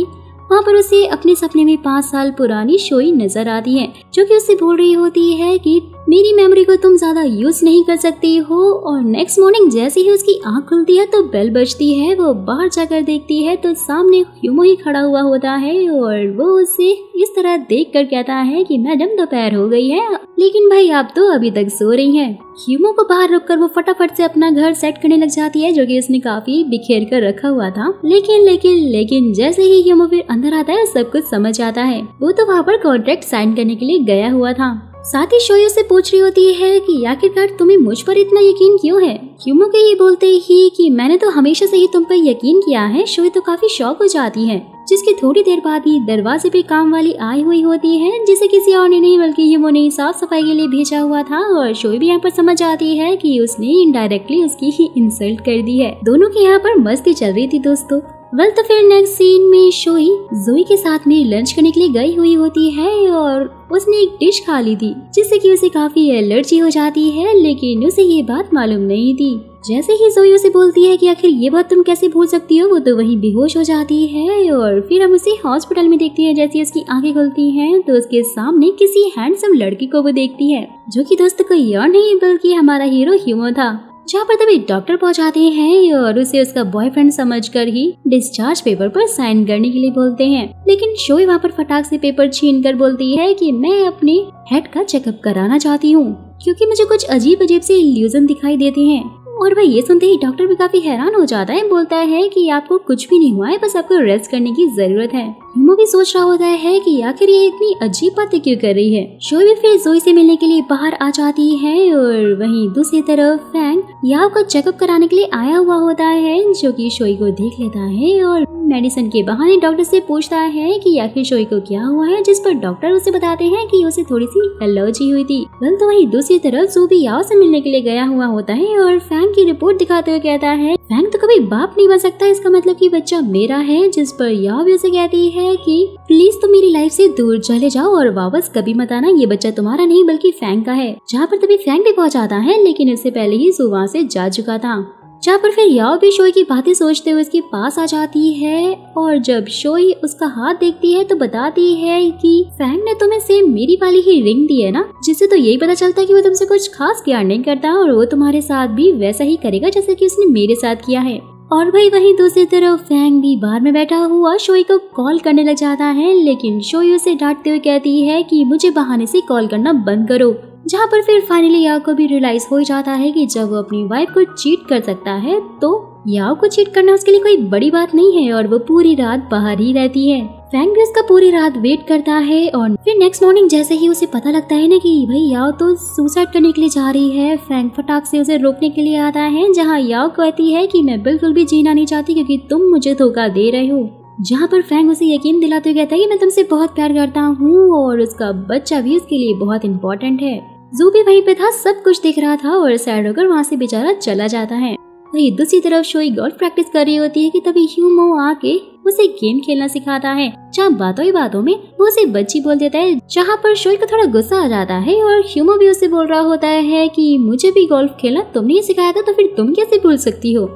वहाँ पर उसे अपने सपने में पाँच साल पुरानी शोई नजर आती है जो कि उससे बोल रही होती है कि मेरी मेमोरी को तुम ज़्यादा यूज़ नहीं कर सकती हो और नेक्स्ट मॉर्निंग जैसे ही उसकी आँख खुलती है तो बेल बजती है वो बाहर जाकर देखती है तो सामने ह्यूमो ही खड़ा हुआ होता है और वो उसे इस तरह देख कर कहता है कि मैडम दोपहर हो गई है लेकिन भाई आप तो अभी तक सो रही हैं ह्यूमो को बाहर रुक कर वो फटाफट से अपना घर सेट करने लग जाती है जो कि उसने काफी बिखेर कर रखा हुआ था लेकिन लेकिन लेकिन जैसे ही ह्यूमो फिर अंदर आता है सब कुछ समझ आता है वो तो वहाँ पर कॉन्ट्रैक्ट साइन करने के लिए गया हुआ था साथ ही शोयो से पूछ रही होती है कि आखिरकार तुम्हें मुझ पर इतना यकीन क्यों है क्यूमो के ये बोलते ही कि मैंने तो हमेशा से ही तुम पर यकीन किया है शोयो तो काफी शौक हो जाती है जिसके थोड़ी देर बाद ही दरवाजे पे काम वाली आई हुई होती है जिसे किसी और ने नहीं बल्कि यूमो ने साफ सफाई के लिए भेजा हुआ था और शोई भी यहाँ पर समझ आती है कि उसने इनडायरेक्टली उसकी ही इंसल्ट कर दी है दोनों के यहाँ पर मस्ती चल रही थी दोस्तों वेल तो फिर नेक्स्ट सीन में शोई जोई के साथ में लंच करने के लिए गई हुई होती है और उसने एक डिश खा ली थी जिससे कि उसे काफी एलर्जी हो जाती है लेकिन उसे ये बात मालूम नहीं थी जैसे ही जोई उसे बोलती है कि आखिर ये बात तुम कैसे भूल सकती हो वो तो वहीं बेहोश हो जाती है और फिर हम उसे हॉस्पिटल में देखते हैं जैसे उसकी आंखें खुलती हैं तो उसके सामने किसी हैंडसम लड़की को वो देखती है जो कि दोस्त को यार नहीं बल्कि हमारा हीरो ह्यूमो था जहाँ पर तभी डॉक्टर पहुँचाते हैं और उसे उसका बॉयफ्रेंड समझकर ही डिस्चार्ज पेपर पर साइन करने के लिए बोलते हैं लेकिन शोई वहाँ पर फटाक से पेपर छीन कर बोलती है कि मैं अपने हेड का चेकअप कराना चाहती हूँ क्योंकि मुझे कुछ अजीब अजीब से इल्यूजन दिखाई देते हैं और भाई ये सुनते ही डॉक्टर भी काफी हैरान हो जाता है बोलता है कि आपको कुछ भी नहीं हुआ है बस आपको रेस्ट करने की जरूरत है यूमो भी सोच रहा होता है कि आखिर ये इतनी अजीब बातें क्यों कर रही है शोई भी फिर जोई से मिलने के लिए बाहर आ जाती है और वहीं दूसरी तरफ फैंग याव का चेकअप कराने के लिए आया हुआ होता है जो कि शोई को देख लेता है और मेडिसिन के बहाने डॉक्टर से पूछता है कि आखिर शोई को क्या हुआ है जिस पर डॉक्टर उसे बताते हैं कि उसे थोड़ी सी एलर्जी हुई थी बल तो वही दूसरी तरफ जो भी याव से मिलने के लिए गया हुआ होता है और फैंग की रिपोर्ट दिखाते हुए कहता है फैंग तो कभी बाप नहीं बन सकता इसका मतलब की बच्चा मेरा है जिस पर याव भी उसे कहती है है कि प्लीज तुम मेरी लाइफ से दूर चले जाओ और वापस कभी मत आना ये बच्चा तुम्हारा नहीं बल्कि फैंक का है जहाँ पर तभी फैंक भी पहुँच है लेकिन इससे पहले ही सुबह वहाँ से जा चुका था जहाँ पर फिर याओ भी शोई की बातें सोचते हुए उसके पास आ जाती है और जब शोई उसका हाथ देखती है तो बताती है कि फैंग ने तुम्हें सेम मेरी वाली ही रिंग दी है ना जिससे तो यही पता चलता है कि वो तुमसे कुछ खास प्यार नहीं करता और वो तुम्हारे साथ भी वैसा ही करेगा जैसे कि उसने मेरे साथ किया है और भाई वहीं दूसरी तरफ फैंग भी बार में बैठा हुआ शोई को कॉल करने लग जाता है लेकिन शोई उसे डांटते हुए कहती है कि मुझे बहाने से कॉल करना बंद करो जहाँ पर फिर फाइनली याको भी रियलाइज हो जाता है कि जब वो अपनी वाइफ को चीट कर सकता है तो याओ को चीट करना उसके लिए कोई बड़ी बात नहीं है और वो पूरी रात बाहर ही रहती है फैंग्रेस उसका पूरी रात वेट करता है और फिर नेक्स्ट मॉर्निंग जैसे ही उसे पता लगता है ना कि भाई याओ तो सुसाइड करने के लिए जा रही है फैंग फटाक से उसे रोकने के लिए आता है जहाँ याओ कहती है कि मैं बिल्कुल भी जीना नहीं चाहती क्योंकि तुम मुझे धोखा दे रहे हो जहाँ पर फैंग उसे यकीन दिलाते हुए कहता है कि मैं तुमसे बहुत प्यार करता हूँ और उसका बच्चा भी उसके लिए बहुत इंपॉर्टेंट है जू भी वहीं पे था सब कुछ दिख रहा था और सैड होकर वहाँ से बेचारा चला जाता है वही दूसरी तरफ शोई गोल्फ प्रैक्टिस कर रही होती है कि तभी ह्यूमो आके उसे गेम खेलना सिखाता है जहाँ बातों ही बातों में वो उसे बच्ची बोल देता है जहाँ पर शोई को थोड़ा गुस्सा आ जाता है और ह्यूमो भी उसे बोल रहा होता है कि मुझे भी गोल्फ खेलना तुमने ही सिखाया था तो फिर तुम कैसे भूल सकती हो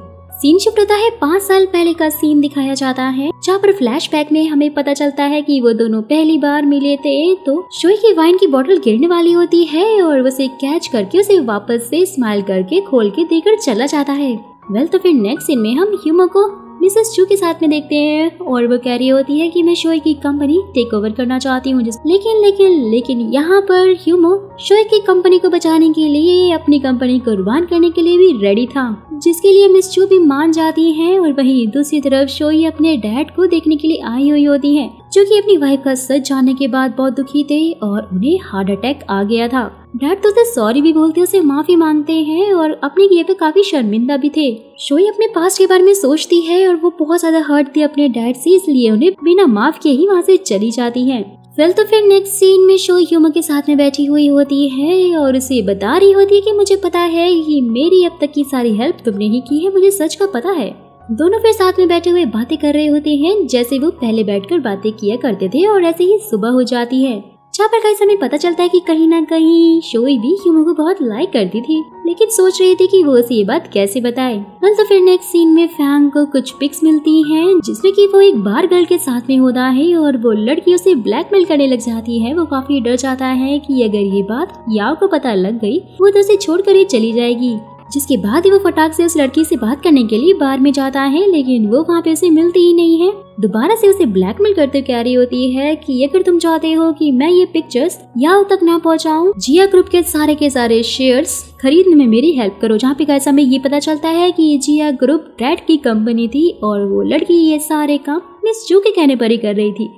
सीन शिफ्ट होता है पाँच साल पहले का सीन दिखाया जाता है जहाँ पर फ्लैशबैक में हमें पता चलता है कि वो दोनों पहली बार मिले थे तो शोई की वाइन की बोतल गिरने वाली होती है और उसे कैच करके उसे वापस से स्माइल करके खोल के देकर चला जाता है वेल well, तो फिर नेक्स्ट सीन में हम ह्यूमो को मिसेस चू के साथ में देखते हैं और वो कह रही होती है कि मैं शोए की कंपनी टेक ओवर करना चाहती हूँ लेकिन लेकिन लेकिन यहाँ पर ह्यूमो शोए की कंपनी को बचाने के लिए अपनी कंपनी कुर्बान करने के लिए भी रेडी था जिसके लिए मिस चू भी मान जाती है और वही दूसरी तरफ शोई अपने डैड को देखने के लिए आई हुई होती है जो कि अपनी वाइफ का सच जानने के बाद बहुत दुखी थे और उन्हें हार्ट अटैक आ गया था डैड तो उसे सॉरी भी बोलते उसे माफी मांगते हैं और अपने किए पे तो काफी शर्मिंदा भी थे शोई अपने पास के बारे में सोचती है और वो बहुत ज्यादा हर्ट थी अपने डैड से इसलिए उन्हें बिना माफ के ही वहाँ से चली जाती है वेल तो फिर नेक्स्ट सीन में शो ह्यूमा के साथ में बैठी हुई होती है और उसे बता रही होती है कि मुझे पता है कि मेरी अब तक की सारी हेल्प तुमने ही की है मुझे सच का पता है दोनों फिर साथ में बैठे हुए बातें कर रहे होते हैं जैसे वो पहले बैठकर बातें किया करते थे और ऐसे ही सुबह हो जाती है जहाँ पर कई समय पता चलता है कि कहीं ना कहीं शोई भी ह्यूमो को बहुत लाइक करती थी लेकिन सोच रही थी कि वो उसे ये बात कैसे बताए वेल तो फिर नेक्स्ट सीन में फैंग को कुछ पिक्स मिलती हैं जिसमें कि वो एक बार गर्ल के साथ में होता है और वो लड़की उसे ब्लैकमेल करने लग जाती है वो काफी डर जाता है की अगर ये बात याओ को पता लग गयी वो तो उसे छोड़ कर ही चली जाएगी जिसके बाद ही वो फटाक से उस लड़की से बात करने के लिए बार में जाता है लेकिन वो वहाँ पे उसे मिलती ही नहीं है दोबारा से उसे ब्लैकमेल करते कह रही होती है कि अगर तुम चाहते हो कि मैं ये पिक्चर्स याओ तक ना पहुँचाऊँ जिया ग्रुप के सारे के सारे शेयर्स खरीदने में मेरी हेल्प करो जहाँ पे कैसा में ये पता चलता है कि जिया ग्रुप रेड की कंपनी थी और वो लड़की ये सारे काम मिस जू के कहने पर ही कर रही थी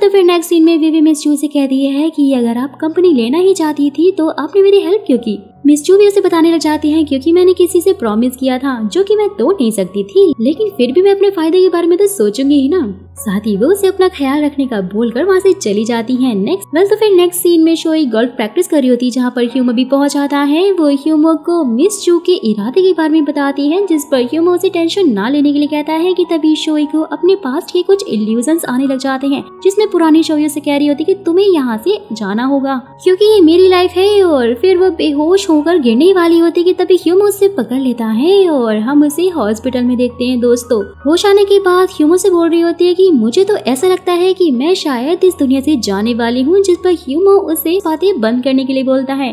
तो फिर नेक्स्ट सीन में विवी मिस जू से कह दिया है कि अगर आप कंपनी लेना ही चाहती थी तो आपने मेरी हेल्प क्यों की मिस जू भी उसे बताने लग जाती है क्योंकि मैंने किसी से प्रॉमिस किया था जो कि मैं तोड़ नहीं सकती थी लेकिन फिर भी मैं अपने फायदे के बारे में तो सोचूंगी ही ना साथ ही वो उसे अपना ख्याल रखने का बोलकर वहाँ से चली जाती है नेक्स्ट वेल तो फिर नेक्स्ट सीन में शोई गोल्फ प्रैक्टिस कर रही होती है जहाँ पर ह्यूमो भी पहुँच जाता है वो ह्यूमो को मिस चू के इरादे के बारे में बताती है जिस पर ह्यूमो उसे टेंशन न लेने के लिए कहता है की तभी शोई को अपने पास्ट के कुछ इल्यूजन आने लग जाते हैं जिसमे पुरानी शोई उसे कह रही होती है की तुम्हे यहाँ से जाना होगा क्यूँकी ये मेरी लाइफ है और फिर वो बेहोश होकर गिरने वाली होती है की तभी ह्यूमो उसे पकड़ लेता है और हम उसे हॉस्पिटल में देखते है दोस्तों होश आने के बाद ह्यूमो से बोल रही होती है की मुझे तो ऐसा लगता है कि मैं शायद इस दुनिया से जाने वाली हूँ जिस पर ह्यूमो उसे बातें बंद करने के लिए बोलता है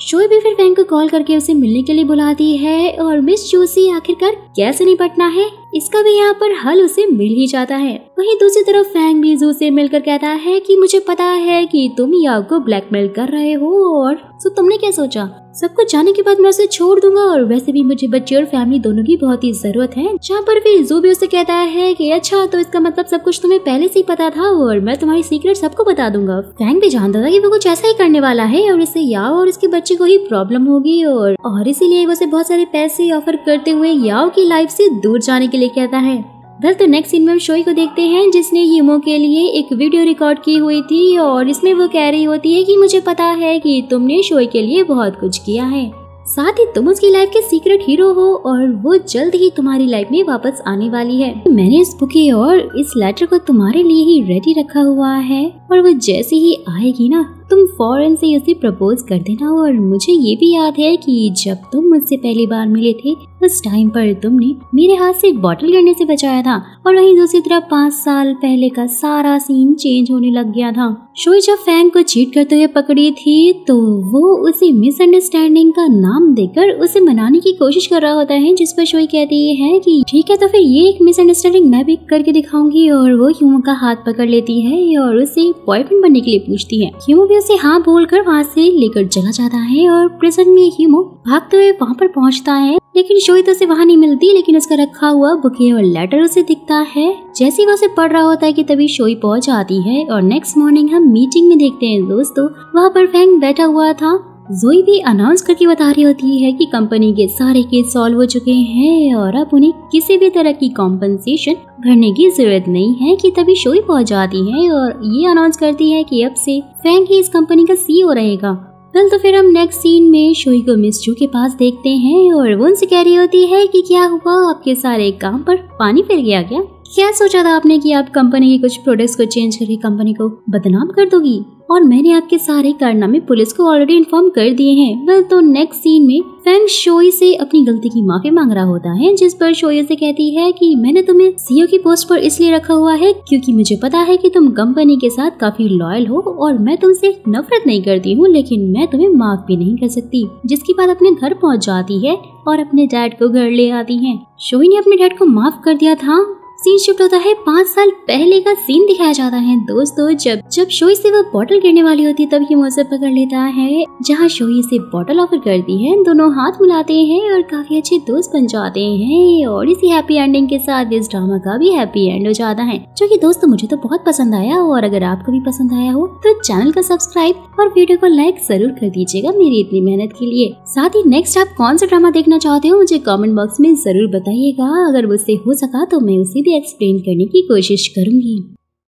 शोए भी फिर बैंक को कॉल करके उसे मिलने के लिए बुलाती है और मिस जोसी आखिरकार कैसे निपटना है इसका भी यहाँ पर हल उसे मिल ही जाता है वहीं दूसरी तरफ फैंग भी जू से मिलकर कहता है कि मुझे पता है कि तुम याओ को ब्लैकमेल कर रहे हो और सो तो तुमने क्या सोचा सब कुछ जाने के बाद मैं उसे छोड़ दूंगा और वैसे भी मुझे बच्चे और फैमिली दोनों की बहुत ही जरूरत है जहाँ पर फिर जू भी उसे कहता है की अच्छा तो इसका मतलब सब कुछ तुम्हें पहले से ही पता था और मैं तुम्हारी सीक्रेट सबको बता दूंगा फैंग भी जानता था की वो कुछ ऐसा ही करने वाला है और इससे याओ और इसके बच्चे को ही प्रॉब्लम होगी और इसीलिए उसे बहुत सारे पैसे ऑफर करते हुए याओ की लाइफ से दूर जाने के लिए लेके आता है वेल तो नेक्स्ट सीन में हम शोई को देखते हैं जिसने हीमो के लिए एक वीडियो रिकॉर्ड की हुई थी और इसमें वो कह रही होती है कि मुझे पता है कि तुमने शोई के लिए बहुत कुछ किया है साथ ही तुम उसकी लाइफ के सीक्रेट हीरो हो और वो जल्द ही तुम्हारी लाइफ में वापस आने वाली है मैंने इस बुके और इस लेटर को तुम्हारे लिए ही रेडी रखा हुआ है और वो जैसे ही आएगी ना तुम फ़ौरन से उसे प्रपोज कर देना और मुझे ये भी याद है कि जब तुम मुझसे पहली बार मिले थे उस टाइम पर तुमने मेरे हाथ से बॉटल गिरने से बचाया था और वहीं दूसरी तरफ पाँच साल पहले का सारा सीन चेंज होने लग गया था शोई जब फैंग को चीट करते हुए पकड़ी थी तो वो उसे मिसअंडरस्टैंडिंग का नाम देकर उसे मनाने की कोशिश कर रहा होता है जिस पर शोई कहती है कि ठीक है तो फिर ये एक मिसअंडरस्टैंडिंग मैं भी करके दिखाऊंगी और वो ह्यूमो का हाथ पकड़ लेती है और उसे बॉयफ्रेंड बनने के लिए पूछती है ह्यूमो भी उसे हाँ बोलकर वहाँ से लेकर चला जाता है और प्रेजेंट में ही वो भागते हुए वहाँ पर पहुँचता है लेकिन शोहित उसे वहाँ नहीं मिलती लेकिन उसका रखा हुआ बुके और लेटर उसे दिखता है जैसे ही वह उसे पढ़ रहा होता है कि तभी शोई पहुँच आती है और नेक्स्ट मॉर्निंग हम मीटिंग में देखते हैं दोस्तों वहाँ पर फैंग बैठा हुआ था जोई भी अनाउंस करके बता रही होती है कि कंपनी के सारे केस सॉल्व हो चुके हैं और अब उन्हें किसी भी तरह की कॉम्पनसेशन भरने की जरूरत नहीं है कि तभी शोई पहुंच जाती है और ये अनाउंस करती है कि अब से फैंक ही इस कंपनी का सीईओ e रहेगा कल तो फिर हम नेक्स्ट सीन में शोई को मिस जू के पास देखते हैं और वो उनसे कह रही होती है कि क्या हुआ आपके सारे काम पर पानी फिर गया क्या क्या सोचा था आपने कि आप कंपनी के कुछ प्रोडक्ट्स को चेंज करके कंपनी को बदनाम कर दोगी और मैंने आपके सारे कारनामे पुलिस को ऑलरेडी इन्फॉर्म कर दिए हैं वेल तो नेक्स्ट सीन में फैंग शोई से अपनी गलती की माफी मांग रहा होता है जिस पर शोई से कहती है कि मैंने तुम्हें सीईओ e की पोस्ट पर इसलिए रखा हुआ है क्योंकि मुझे पता है कि तुम कंपनी के साथ काफी लॉयल हो और मैं तुमसे नफरत नहीं करती हूँ लेकिन मैं तुम्हें माफ भी नहीं कर सकती जिसके बाद अपने घर पहुँच जाती है और अपने डैड को घर ले आती है शोई ने अपने डैड को माफ कर दिया था सीन शिफ्ट होता है पाँच साल पहले का सीन दिखाया जाता है दोस्तों जब जब शोई से वो बॉटल गिरने वाली होती है तब ये पकड़ लेता है जहाँ शोई से बॉटल ऑफर करती है दोनों हाथ मिलाते हैं और काफी अच्छे दोस्त बन जाते हैं और इसी हैप्पी एंडिंग के साथ इस ड्रामा का भी हैप्पी एंड हो जाता है जो की दोस्तों मुझे तो बहुत पसंद आया हो और अगर आपको भी पसंद आया हो तो चैनल का सब्सक्राइब और वीडियो को लाइक जरूर कर दीजिएगा मेरी इतनी मेहनत के लिए साथ ही नेक्स्ट आप कौन सा ड्रामा देखना चाहते हो मुझे कॉमेंट बॉक्स में जरूर बताइएगा अगर मुझसे हो सका तो मैं उसे भी एक्सप्लेन करने की कोशिश करूँगी